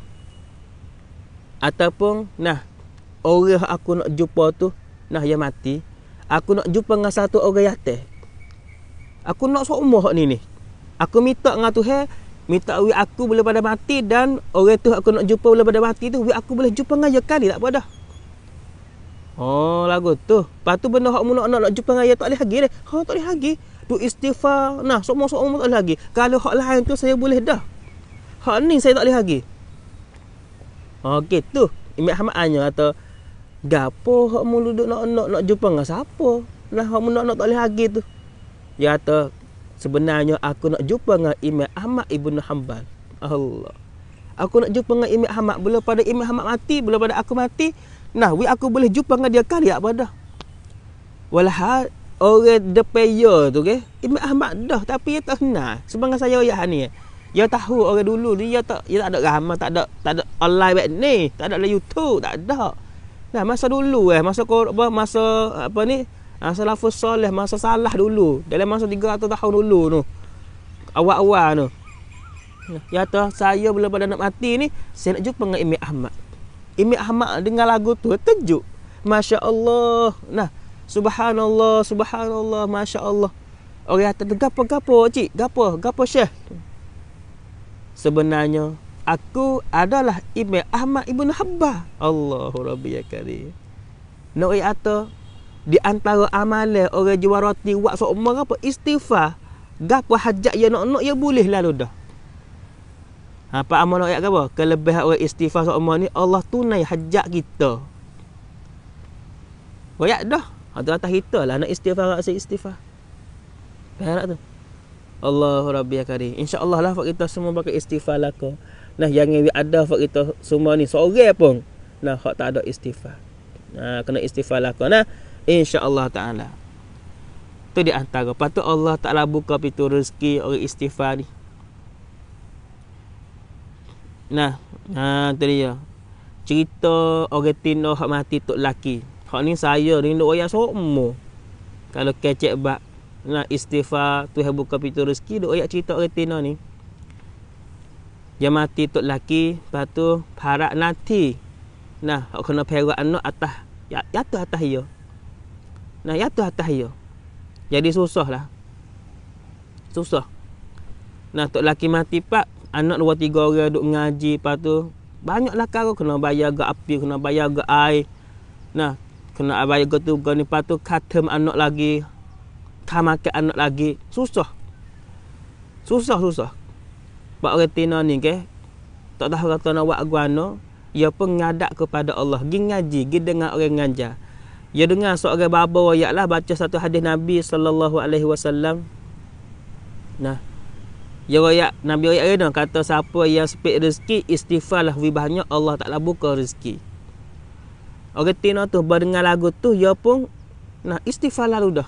ataupun nah orang aku nak jumpa tu nah yang mati aku nak jumpa dengan satu orang yatim aku nak seumur hak ni ni aku minta dengan Tuhan minta wi aku boleh pada mati dan orang tu aku nak jumpa boleh pada mati tu wi aku boleh jumpa dengan kali tak apa oh lagu tu lepas tu benda hak nak nak, nak jumpa dengan tak boleh lagi dah ha, tak boleh lagi tu istighfar nah semua-semua tak boleh lagi kalau hak lain tu saya boleh dah Hak ni saya tak boleh lagi. Okay tu. Imam Ahmad hanya kata gapo hak mu duduk nak nak nak jumpa dengan siapa? Lah hak mu nak nak tak boleh lagi tu. Dia kata sebenarnya aku nak jumpa dengan Imam Ahmad Ibnu Hanbal. Allah. Aku nak jumpa dengan Imam Ahmad bila pada Imam Ahmad mati, bila pada aku mati, nah we aku boleh jumpa dengan dia kali apa dah. Walhal orang depan ya tu ke? Okay? Imam Ahmad dah tapi ya tak kenal. Sebab saya ayah ni. Eh. Ya tahu orang dulu ni ya tak ya tak ada ramai, tak ada tak ada online web ni, tak ada YouTube, tak ada. Nah, masa dulu eh, masa apa masa apa ni? Ah, masa lafaz soleh, masa salah dulu. Dalam masa 300 tahun dulu tu. Awal-awal tu. Ya tu saya bila pada nak mati ni, saya nak jumpa dengan Imi Ahmad. Imi Ahmad dengar lagu tu terjuk. Masya-Allah. Nah, subhanallah, subhanallah, masya-Allah. Orang kata gapo-gapo, cik? Gapo? Gapo, syekh? sebenarnya aku adalah Ibn Ahmad Ibn Habbah. Allahu Rabbi ya Karim. Nak ayata di antara amalan orang jual roti wak sok umur apa istighfar gapo hajat ya nak nak ya boleh lalu dah. Ha apa amal ayat apa? Kelebihan orang istighfar sok umur ni Allah tunai hajat kita. Ayat dah. atau atas kita lah nak istighfar atau istighfar. Perak tu. Allahu Rabbi ya Karim. Insya-Allah lah kita semua pakai istighfar lah kau. Nah, yang ada fak kita semua ni sore pun. Nah, hak tak ada istighfar. Nah, kena istighfar lah kau nah. Insya-Allah taala. Tu di antara. Patut Allah Taala buka pintu rezeki orang istighfar ni. Nah, nah ha, tu dia. Cerita orang tino hak mati tu laki. Hak ni saya ni nak wayang semua. Kalau kecek bak nak istighfar Tuhan buka pintu rezeki duk ayat cerita retina ni dia mati tok laki lepas tu harap nanti nah hok kena perak anak atas ya jatuh atas ia nah jatuh atas ia jadi susah lah susah nah tok laki mati pak anak dua tiga orang duk ngaji lepas tu lah kau kena bayar ke api kena bayar ke air nah kena bayar ke tu ke ni lepas anak lagi kah makan anak lagi susah susah susah buat orang tina ni ke tak tahu kata nak buat guano ia pun ngadak kepada Allah gi ngaji gi dengar orang ngajar ia dengar seorang baba wayaklah baca satu hadis Nabi sallallahu alaihi wasallam nah Ya royak Nabi royak kena kata siapa yang sepek rezeki istighfar lah banyak Allah Taala buka rezeki. Orang tina tu berdengar lagu tu ya pun nah istighfar lalu dah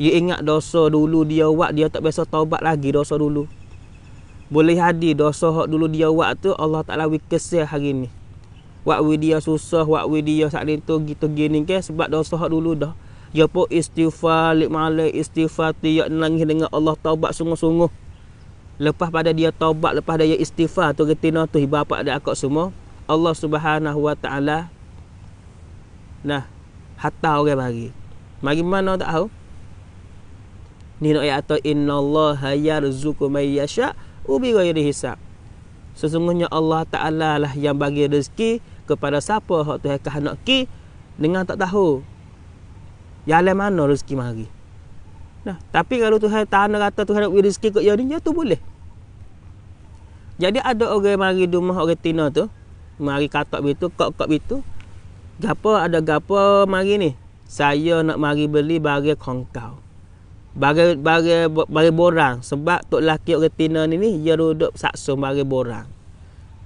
dia ingat dosa dulu dia buat dia tak biasa taubat lagi dosa dulu boleh hadi dosa hak dulu dia buat tu Allah Taala wi kesel hari ni wak wi dia susah wak wi dia sak tu gitu gini ke sebab dosa hak dulu dah dia ya pun istighfar lik mala istighfar tiap nangis dengan Allah taubat sungguh-sungguh lepas pada dia taubat lepas pada dia istighfar tu retina tu hibah apa ada akak semua Allah Subhanahu wa taala nah hatta orang mari bagi bagaimana tak tahu Nino ayat atau Inna Allah hayar zuku mayyasha ubi gairi hisab. Sesungguhnya Allah Ta'ala lah yang bagi rezeki kepada siapa waktu tu nak ki dengan tak tahu. Ya le mana rezeki mari. Nah, tapi kalau Tuhan tanda kata Tuhan nak beri rezeki kat dia ya ni, ya tu boleh. Jadi ada orang mari rumah orang tina tu, mari katak begitu, kok-kok begitu. Gapo ada gapo mari ni? Saya nak mari beli bagi kongkau bagi bagi bagi borang sebab tok laki orang tina ni ni dia duduk saksum bagi borang.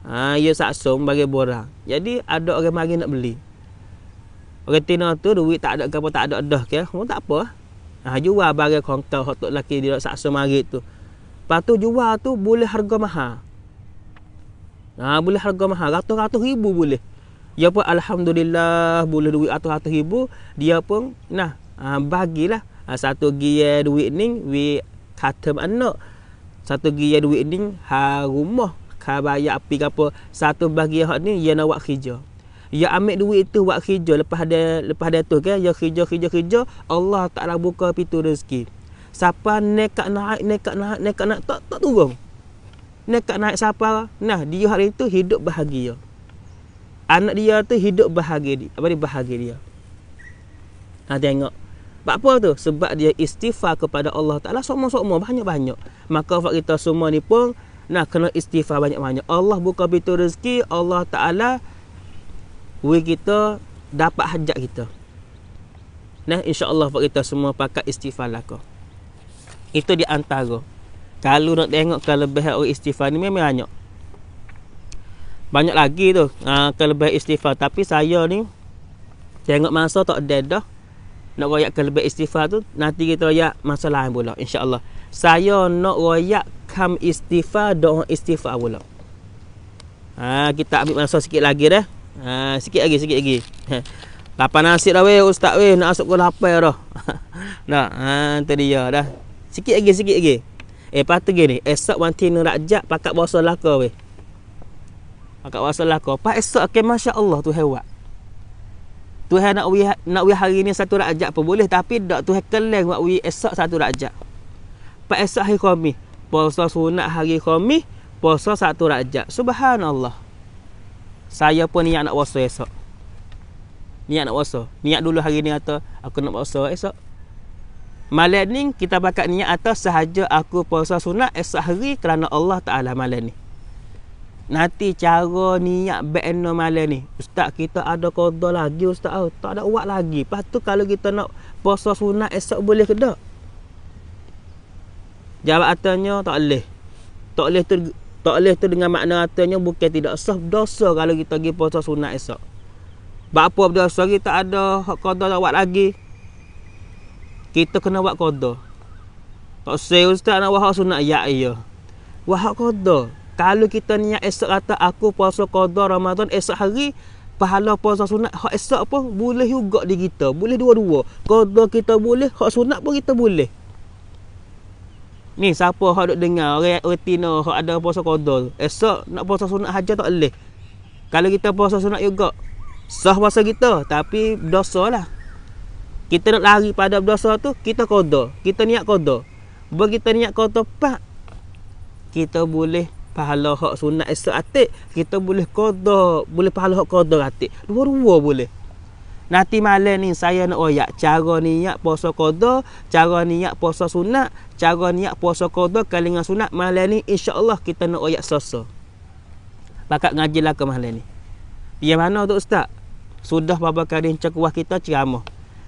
Ha dia saksum bagi borang. Jadi ada orang mari nak beli. Orang tina tu duit tak ada apa tak ada dah ke. Mu tak apa. Ha jual bagi kontol hok tok laki dia saksum mari tu. Lepas jual tu boleh harga mahal. Ha boleh harga mahal ratus-ratus ribu boleh. Dia pun alhamdulillah boleh duit ratus-ratus ribu dia pun nah ha, bagilah. Ah, satu gear duit ni we kata anak satu gear duit ni ha rumah ka bayar api ke apa satu bahagian hak ni ia nak buat kerja ia ambil duit itu buat kerja lepas dia lepas dia tu kan ia kerja kerja kerja Allah tak nak buka pintu rezeki siapa nekat naik nekat naik nekat naik tak tak turun nekat naik siapa nah dia hari itu hidup bahagia anak dia tu hidup bahagia apa ni bahagia dia ha tengok sebab apa tu? Sebab dia istighfar kepada Allah Ta'ala Semua-semua banyak-banyak Maka fakta kita semua ni pun Nak kena istighfar banyak-banyak Allah buka pintu rezeki Allah Ta'ala We kita dapat hajat kita Nah, insya Allah fakta kita semua pakai istighfar lah kau Itu di antara Kalau nak tengok kelebihan orang istighfar ni memang banyak Banyak lagi tu kalau ah, Kelebihan istighfar Tapi saya ni Tengok masa tak ada dah nak royakkan lebih istighfar tu nanti kita royak masa lain pula insyaallah saya nak royak kam istighfar doa istighfar pula ha kita ambil masa sikit lagi dah ha sikit lagi sikit lagi ha. lapan nasi dah weh ustaz weh nak masuk ke lapar dah nah ha tu dia dah sikit lagi sikit lagi eh patu gini esok wanti nak rajak pakat bahasa lah ke weh pakat bahasa lah pak esok ke okay, masyaallah tu hebat Tuhan nak we nak we hari ni satu rakjat pun boleh tapi dak Tuhan kelang buat we esok satu rakjat. Pak esok hari kami. Puasa sunat hari kami, puasa satu rakjat. Subhanallah. Saya pun niat nak puasa esok. Niat nak puasa. Niat dulu hari ni atau aku nak puasa esok. Malam ni kita bakat niat atau sahaja aku puasa sunat esok hari kerana Allah Taala malam ni. Nanti cara niat Bekna normal ni Ustaz kita ada kodoh lagi Ustaz oh, Tak ada uat lagi Lepas tu kalau kita nak Puasa sunat esok boleh ke tak Jawab katanya tak boleh Tak boleh tu Tak boleh tu dengan makna atanya Bukan tidak sah Dosa kalau kita pergi puasa sunat esok Bapa berdosa kita ada Kodoh tak uat lagi Kita kena buat kodoh Tak say Ustaz nak buat sunat Ya iya Buat kodoh kalau kita niat esok kata aku puasa qada Ramadan esok hari pahala puasa sunat hak esok pun boleh juga di kita. Boleh dua-dua. Qada kita boleh, hak sunat pun kita boleh. Ni siapa hak duk dengar orang retina hak ada puasa qada. Esok nak puasa sunat haja tak boleh. Kalau kita puasa sunat juga sah puasa kita tapi dosa lah. Kita nak lari pada dosa tu kita qada. Kita niat qada. Bagi kita niat qada pak kita boleh pahala hak sunat esok atik kita boleh qada boleh pahala hak qada atik dua-dua boleh nanti malam ni saya nak oyak cara niat puasa qada cara niat puasa sunat cara niat puasa qada kalingan sunat malam ni insyaallah kita nak oyak sosok bakat ngajilah ke malam ni dia mana tu ustaz sudah berapa karin cekuah kita ceramah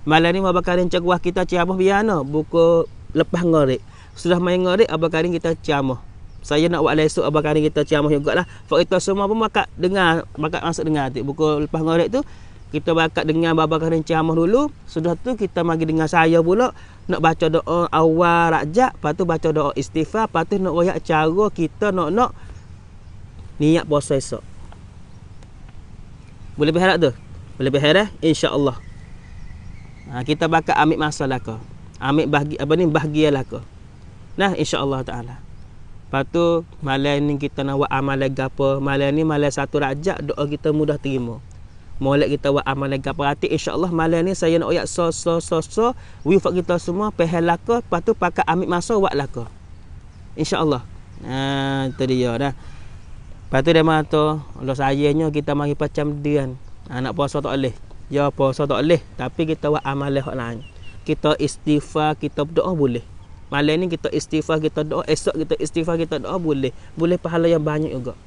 malam ni berapa kali cekuah kita ceramah biar mana buku lepas ngorek sudah main ngorek abang karin kita ceramah saya nak buat lesok abang kari kita juga lah Sebab kita semua pun bakat dengar, bakat masuk dengar tu. Buku lepas ngorek tu, kita bakat dengar abang kari ciamah dulu. Sudah tu kita mari dengar saya pula nak baca doa awal rajak, lepas tu baca doa istighfar, lepas tu nak royak cara kita nak nak niat puasa esok. Boleh berharap tu? Boleh berharap eh? insya-Allah. Ha, kita bakat ambil masalah kau. Ambil bahagia apa ni bahagialah kau. Nah insya-Allah taala. Lepas tu malam ni kita nak buat amalan gapo? Malam ni malam satu rajab doa kita mudah terima. Molek kita buat amalan gapo? Hati insya-Allah malam ni saya nak oyak so so so so wifak kita semua pehelaka lepas tu pakai ambil masa buat laka. Insya-Allah. Ha itu dia dah. Lepas tu dia mato, Allah sayangnya kita mari macam dia kan. Anak puasa tak boleh. Ya puasa tak boleh, tapi kita buat amalan hak lain. Kita istighfar, kita berdoa boleh. Malam ni kita istighfar kita doa, esok kita istighfar kita doa boleh. Boleh pahala yang banyak juga.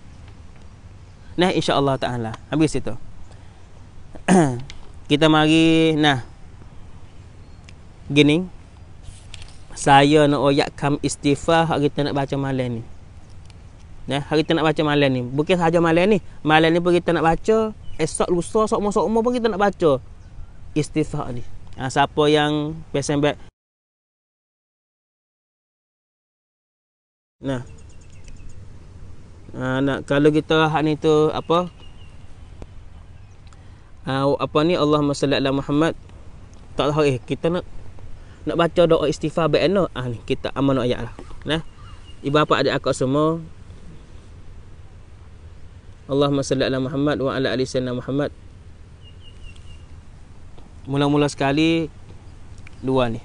Nah, insya-Allah taala. Habis itu. kita mari nah. Gini. Saya nak oyak kam istighfar hari kita nak baca malam ni. Nah, hari kita nak baca malam ni. Bukan sahaja malam ni. Malam ni pun kita nak baca, esok lusa, sok mo sok mo pun kita nak baca istighfar ni. Nah, siapa yang pesan Nah. Uh, ah, nah, kalau kita hak ni tu apa? Uh, apa ni Allahumma salli ala Muhammad. Tak tahu eh kita nak nak baca doa istighfar baik no? Ah ni kita amanah ayat lah. Nah. Ibu bapa adik akak semua Allahumma salli ala Muhammad wa ala ali sayyidina Muhammad. Mula-mula sekali dua ni.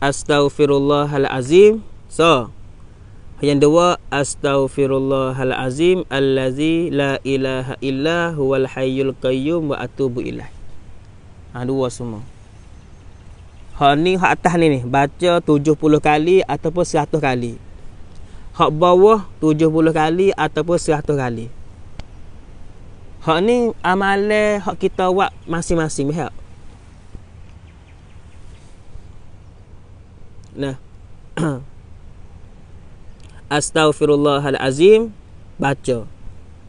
astaghfirullahalazim so yang dua astaghfirullahalazim allazi la ilaha illa huwal hayyul qayyum wa atubu ilaih ha dua semua Hak ni hak atas ni ni baca tujuh puluh kali ataupun 100 kali. Hak bawah tujuh puluh kali ataupun 100 kali. Hak ni amalan hak kita buat masing-masing hak. Nah. Azim, baca.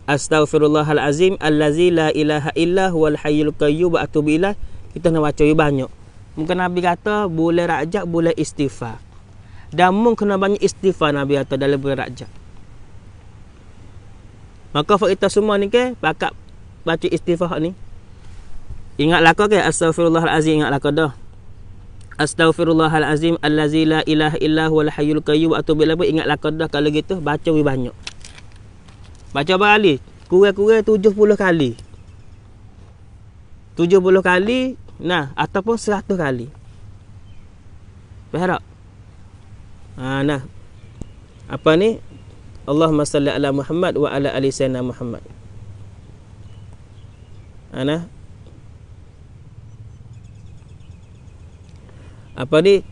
Azim. allazi la ilaha illa huwal hayyul qayyum wa atubu ilaih. Kita nak baca banyak. Mungkin Nabi kata boleh rajak boleh istighfar. Dan mungkin banyak istighfar Nabi kata dalam boleh rajak. Maka fa kita semua ni ke pakak baca istighfar ni. Ingatlah kau ke astaghfirullahalazim ingatlah kau dah. Astaghfirullahalazim allazi la ilaha illa huwal hayyul qayyum atubu ilaihi. Ingatlah kau dah kalau gitu baca lebih banyak. Baca berapa Kurang-kurang 70 kali. 70 kali nah ataupun 100 kali. Faham tak? Ha nah. Apa ni? Allahumma salli ala Muhammad wa ala ali sayyidina Muhammad. Ana ha, apa ni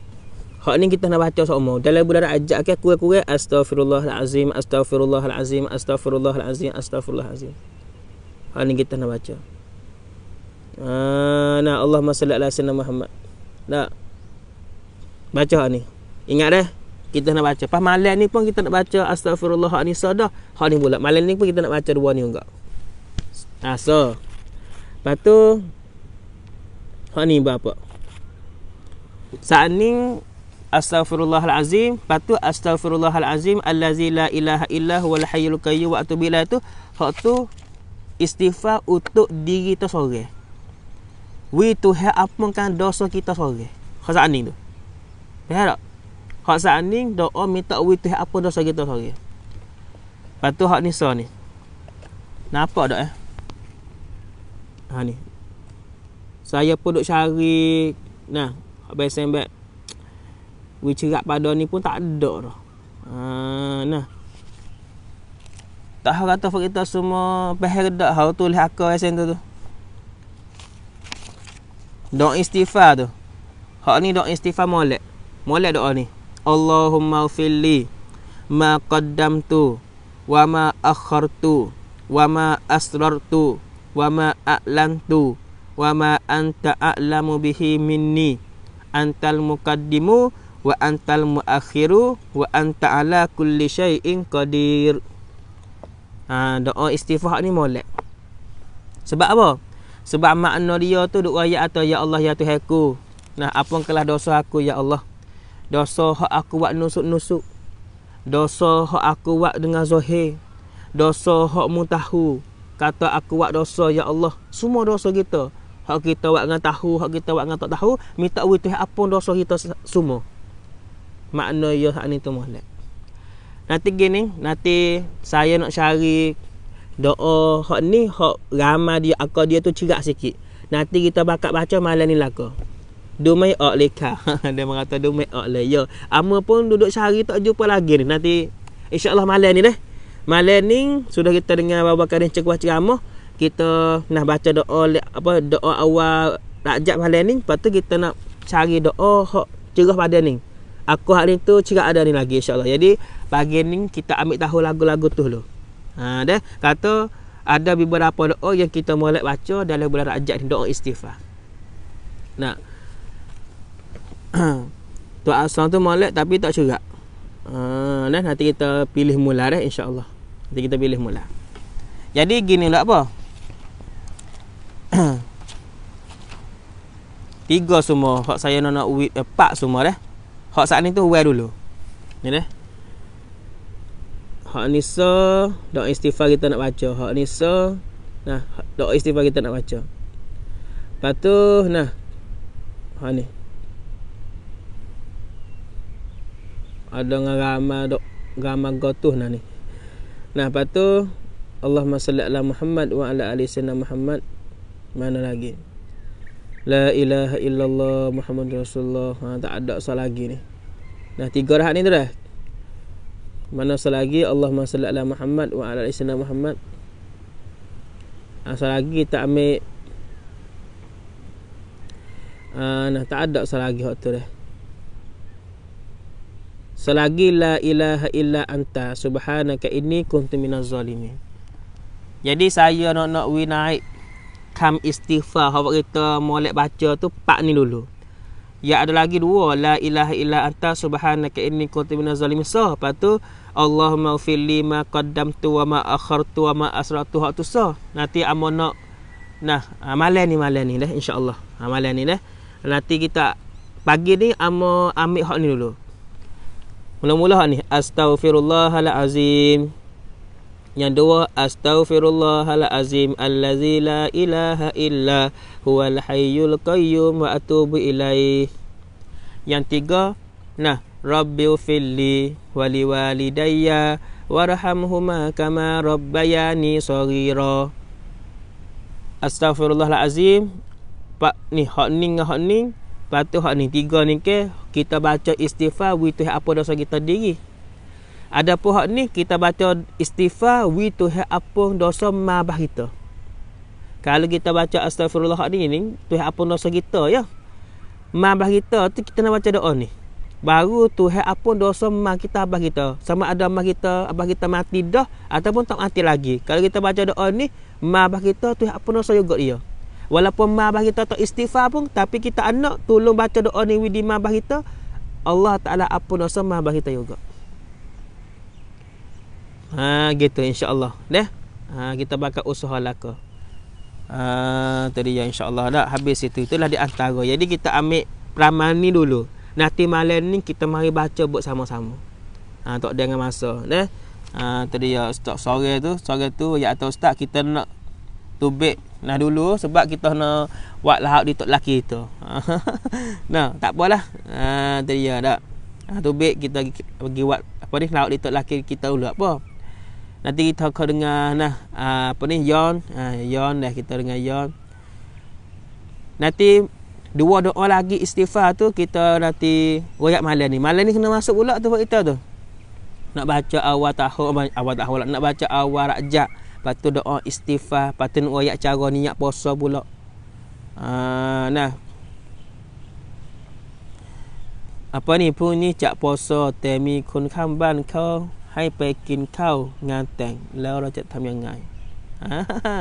Hak ni kita nak baca sama. Dalam budak ajak ke kurai-kurai astagfirullahalazim astagfirullahalazim astagfirullahalazim astagfirullahalazim. Hak ni kita nak baca. Ha nah Allahumma salli ala sayyidina Muhammad. Nah Baca hak ni. Ingat dah. Kita nak baca. Pas malam ni pun kita nak baca astagfirullah hak ni sadah. Hak ni pula. Malam ni pun kita nak baca dua ni juga. Ha so. Lepas tu hak ni berapa? Saat ni Astaghfirullahalazim Lepas tu Astaghfirullahalazim Allazi la ilaha illah Wal hayyul kayu Wa atubi tu Hak tu Istighfar untuk diri kita sore We to have Apungkan dosa kita sore Hak saat ni tu Faham tak? Hak saat ni Doa minta we to have Apung dosa kita sore Lepas tu hak ni so ni Nampak tak eh? Ha ni Saya pun duk cari Nah Abang sembat We cerak pada ni pun tak ada dah. Ha, uh, nah. Tak harap tu kita semua Pahir dah Hau tu lihat aku Asin tu tu Doa istighfar tu Hak ni doa istighfar molek Molek doa ni Allahumma ufili Ma qaddamtu Wa ma akhartu Wa ma asrartu Wa ma a'lantu Wa ma anta a'lamu bihi minni antal muqaddimu wa antal muakhiru wa anta ala kulli syai'in qadir. Ha, doa istighfar ni molek. Sebab apa? Sebab makna dia tu doa ya atau ya Allah ya Tuhanku. Nah, apa kelah dosa aku ya Allah? Dosa hak aku buat nusuk-nusuk. Dosa hak aku buat dengan zahir. Dosa hak mu tahu. Kata aku buat dosa ya Allah. Semua dosa kita. Gitu hak kita buat dengan tahu, hak kita buat dengan tak tahu, minta wui Tuhan apun dosa kita semua. Makna ia ya hak ni tu mohlek. Nanti gini, nanti saya nak cari doa hak ni, hak ramah dia, akal dia tu cerak sikit. Nanti kita bakat baca malam ni lah Dumai ok leka. dia merata dumai ok le. Ya, ama pun duduk cari tak jumpa lagi ni. Nanti, insyaAllah malam ni deh. Malam ni, sudah kita dengar bapak-bapak yang cekuah ceramah kita nak baca doa apa doa awal rajab hal ni lepas tu kita nak cari doa hak cerah pada ni aku hari tu cerah ada ni lagi insyaallah jadi pagi ni kita ambil tahu lagu-lagu tu dulu ha dah kata ada beberapa doa yang kita mulai baca dalam bulan rajab ni doa istighfar nak tu asal tu molek tapi tak curak ha dah nanti kita pilih mula dah insyaallah nanti kita pilih mula jadi gini lah apa tiga semua hak saya nak nak uit empat eh, semua dah hak saat ni tu wear dulu ni dah hak ni so doa istighfar kita nak baca hak ni so nah doa istighfar kita nak baca lepas tu nah hak ni ada ngarama dok gama gotuh nah ni nah lepas tu Allahumma salli ala Muhammad wa ala ali sayyidina Muhammad mana lagi la ilaha illallah muhammad rasulullah ha, tak ada soal lagi ni Nah, tiga rahat ni tu dah mana soal lagi Allahumma salli ala muhammad wa ala isna muhammad asal ha, lagi tak ambil uh, nah tak ada soal lagi waktu dah Selagi la ilaha illa anta subhanaka inni kuntu minaz zalimin. Jadi saya nak nak we naik kam istighfar hawa kita molek baca tu pak ni dulu. Ya ada lagi dua la ilaha illa anta subhanaka inni kuntu minaz zalimin. So, lepas tu Allahumma fil lima qaddamtu wa ma akhartu wa ma asratu hak tu so. Nanti amo nak nah amalan ha, ni malam ni dah insyaallah. Amalan ha, ni lah. Nanti kita pagi ni amo ambil hak ni dulu. Mula-mula hak ni astaghfirullahalazim. Yang dua astaghfirullahalazim allazi la ilaha illa huwal hayyul qayyum wa atubu ilaih. Yang tiga nah rabbi filli wali walidayya warhamhuma kama rabbayani saghira. Astaghfirullahalazim pak ni hak ni ngah hak ni patu hak ni tiga ni ke kita baca istighfar wituh apa dosa kita diri ada pun hak ni kita baca istighfar wi tu ha apung dosa ma bah kita. Kalau kita baca astagfirullah hak ni ni tu apung dosa kita ya. Ma bah kita tu kita nak baca doa ni. Baru tu ha apung dosa ma kita abah kita. Sama ada ma kita abah kita mati dah ataupun tak mati lagi. Kalau kita baca doa ni ma bah kita tu apa dosa juga dia. Ya. Walaupun ma bah kita tak istighfar pun tapi kita anak tolong baca doa ni wi di ma bah kita Allah Taala apa dosa ma bah kita juga. Ha gitu insya-Allah, deh. Ha kita bakal usaha laka. Ha tadi ya insya-Allah dah habis itu. Itulah di antara. Jadi kita ambil peramal ni dulu. Nanti malam ni kita mari baca buat sama-sama. Ha tak dengan masa, deh. Ha tadi ya ustaz sore tu, sore tu ya atau ustaz kita nak tubik nah dulu sebab kita nak buat lahap di tok laki tu. nah, tak apalah. Ha tadi ya dah. Ha tubik kita pergi buat apa ni lauk di tok laki kita dulu apa? nanti kita akan dengar nah ah, apa ni yon ah yon dah kita dengar yon nanti dua doa lagi istighfar tu kita nanti royak malam ni malam ni kena masuk pula tu kita tu nak baca awal tahun awal tahun nak baca awal rajab lepas doa istighfar lepas tu royak cara niat puasa pula ah nah apa ni pun ni cak poso, temi kun kamban kau ให้ไปกินข้าวงานแต่งแล้วเราจะทำยังไงอ่า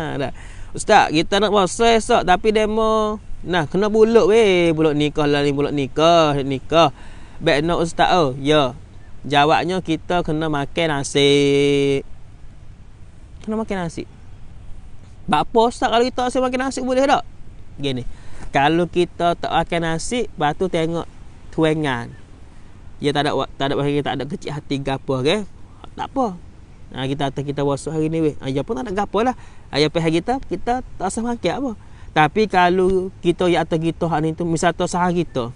อุสตาคินักว่าเสแต่พี่เดโมนะคณะบุลกเว้บุลกนิกอลนี่บุลกนิกอนิกอแบบนอุสตาเออย่าจาวะเนี่ยคิดต่อคณะมาแกนาซีคณะมาแกนาซีบาปสักคราวที่ต่อสิมาแกนาซีบุลกเหรอ gini kalau kita tak makan nasi batu tengok tuengan ya tak ada tak ada bagi tak ada kecil hati gapo okey tak apa. Ha, kita atas kita wasuk hari ni weh. Ayah ha, pun tak nak gapo Ayah ha, pergi kita kita tak sama ke apa. Tapi kalau kita yang atas kita hari ni tu misal tu kita.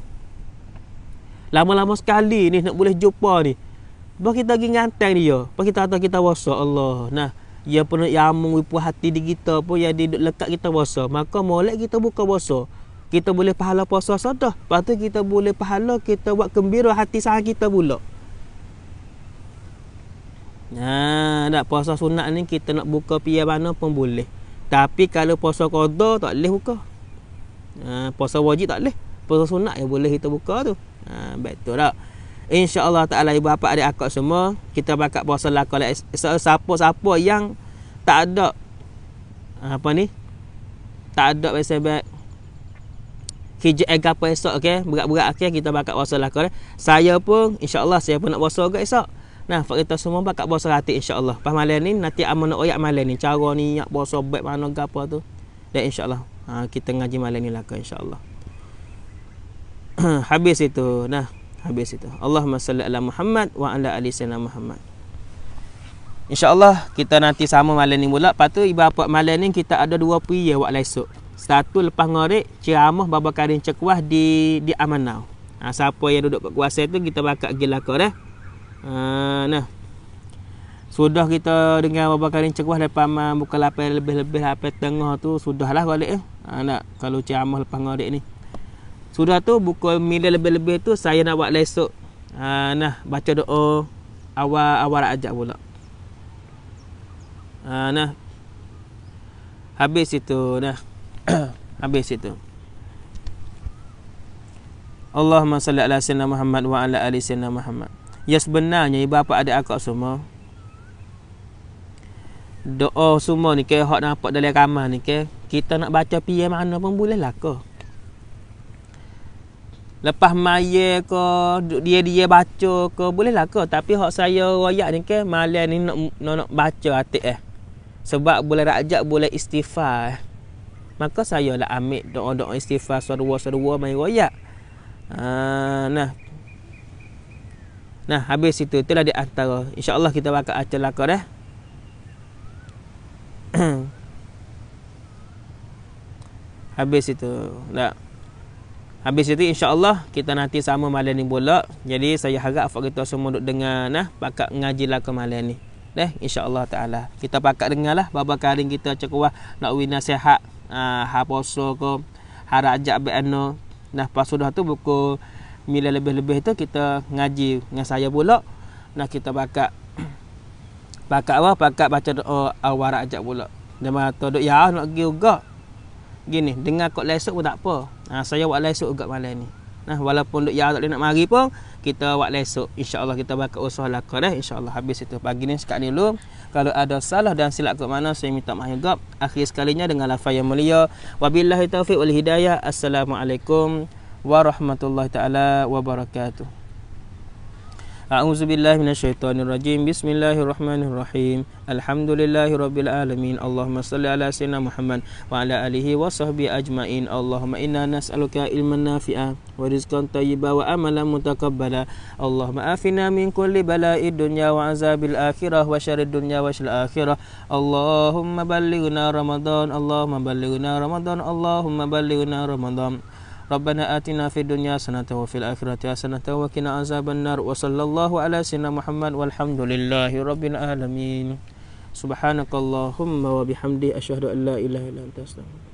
Lama-lama sekali ni nak boleh jumpa ni. Bah kita lagi nganteng dia. Bah kita atas kita wasuk Allah. Nah, ia pun nak yamung ibu hati di kita pun yang duduk lekat kita puasa. Maka molek kita buka puasa. Kita boleh pahala puasa sadah. Lepas kita boleh pahala kita buat gembira hati sah kita pula. Ha, nah, tak puasa sunat ni kita nak buka pia mana pun boleh. Tapi kalau puasa qada tak boleh buka. Ha, puasa wajib tak boleh. Puasa sunat yang boleh kita buka tu. Ha, betul tak? Allah ta'ala ibu bapa adik akak semua Kita bakat puasa lakal Siapa-siapa yang tak ada Apa ni Tak ada besebek Kerja agak apa esok okay? Berat-berat okay? kita bakat puasa lakal Saya pun insya Allah saya pun nak puasa agak esok Nah, kita semua bakat bawah serati insya-Allah. Pas malam ni nanti amana oyak malam ni cara ni nak bawa baik mana gapo tu. Dan insya-Allah ha, kita ngaji malam ni lah insya-Allah. habis itu. Nah, habis itu. Allahumma salli ala Muhammad wa ala ali sayyidina Muhammad. Insya-Allah kita nanti sama malam ni pula. Lepas tu ibu apa malam ni kita ada dua piye wak esok. Satu lepas ngorek ceramah Baba Karim Cekuah di di Amanau. Ha, siapa yang duduk kat kuasa tu kita bakal gila kau dah. Eh? Ah, nah. Sudah kita dengan beberapa kali cekuah depan amal buka lapai lebih-lebih lapai tengah tu sudahlah golek eh. Ha nak kalau cik amah lepas ngorek ni. Sudah tu buka mila lebih-lebih tu saya nak buat lesok. Ha nah baca doa awal-awal ajak pula. Ha nah. Habis itu nah. Habis itu. Allahumma salli ala sayyidina Muhammad wa ala ali sayyidina Muhammad. Yang sebenarnya ibu bapa ada akak semua. Doa semua ni ke hak nampak dalam kamar ni ke kita nak baca pi mana pun boleh lah ke. Lepas maya ke dia-dia baca ke boleh lah ke tapi hak saya royak ni ke malam ni nak nak, nak baca atik eh. Sebab boleh rajak boleh istighfar. Eh. Maka saya lah ambil doa-doa istighfar seru-seru main royak. Ah nah Nah, habis itu itulah di antara. Insya-Allah kita akan acara laka dah. habis itu. Tak. Habis itu insya-Allah kita nanti sama malam ni pula. Jadi saya harap apa kita semua duk dengar nah pakak ngaji laka malam ni. Dah, insya-Allah taala. Kita pakak dengarlah berapa kali kita cakap nak wina sehat, ah, ha poso ke, harajak be'ano. Nah, pas sudah tu buku bila lebih-lebih tu kita ngaji dengan saya pula nak kita bakat bakat apa bakat baca doa awarak ah, ajak pula dia mata duk ya nak pergi juga gini dengar kot lesok pun tak apa ha, saya buat lesok juga malam ni nah walaupun duk ya tak nak mari pun kita buat lesok Allah kita bakat usaha lakon eh, Insya Allah habis itu pagi ni sekat ni dulu kalau ada salah dan silap ke mana saya minta maaf juga akhir sekalinya dengan lafaz yang mulia wabillahi taufik wal hidayah assalamualaikum ورحمة الله wabarakatuh. وبركاته أعوذ بالله من الشيطان الرجيم بسم الله الرحمن الرحيم الحمد لله رب العالمين اللهم صل على سيدنا محمد وعلى آله وصحبه أجمعين اللهم إنا نسألك علما نافعا ورزقا طيبا وأملا متقبلا اللهم آفنا من كل بلاء الدنيا وعذاب الآخرة وشر الدنيا وشر الآخرة اللهم بلغنا رمضان اللهم بلغنا رمضان اللهم بلغنا رمضان ربنا آتنا في الدنيا حسنة وفي الآخرة حسنة وقنا عذاب النار وصلى الله على سيدنا محمد والحمد لله رب العالمين سبحانك اللهم وبحمدك أشهد أن لا إله إلا أنت أستغفرك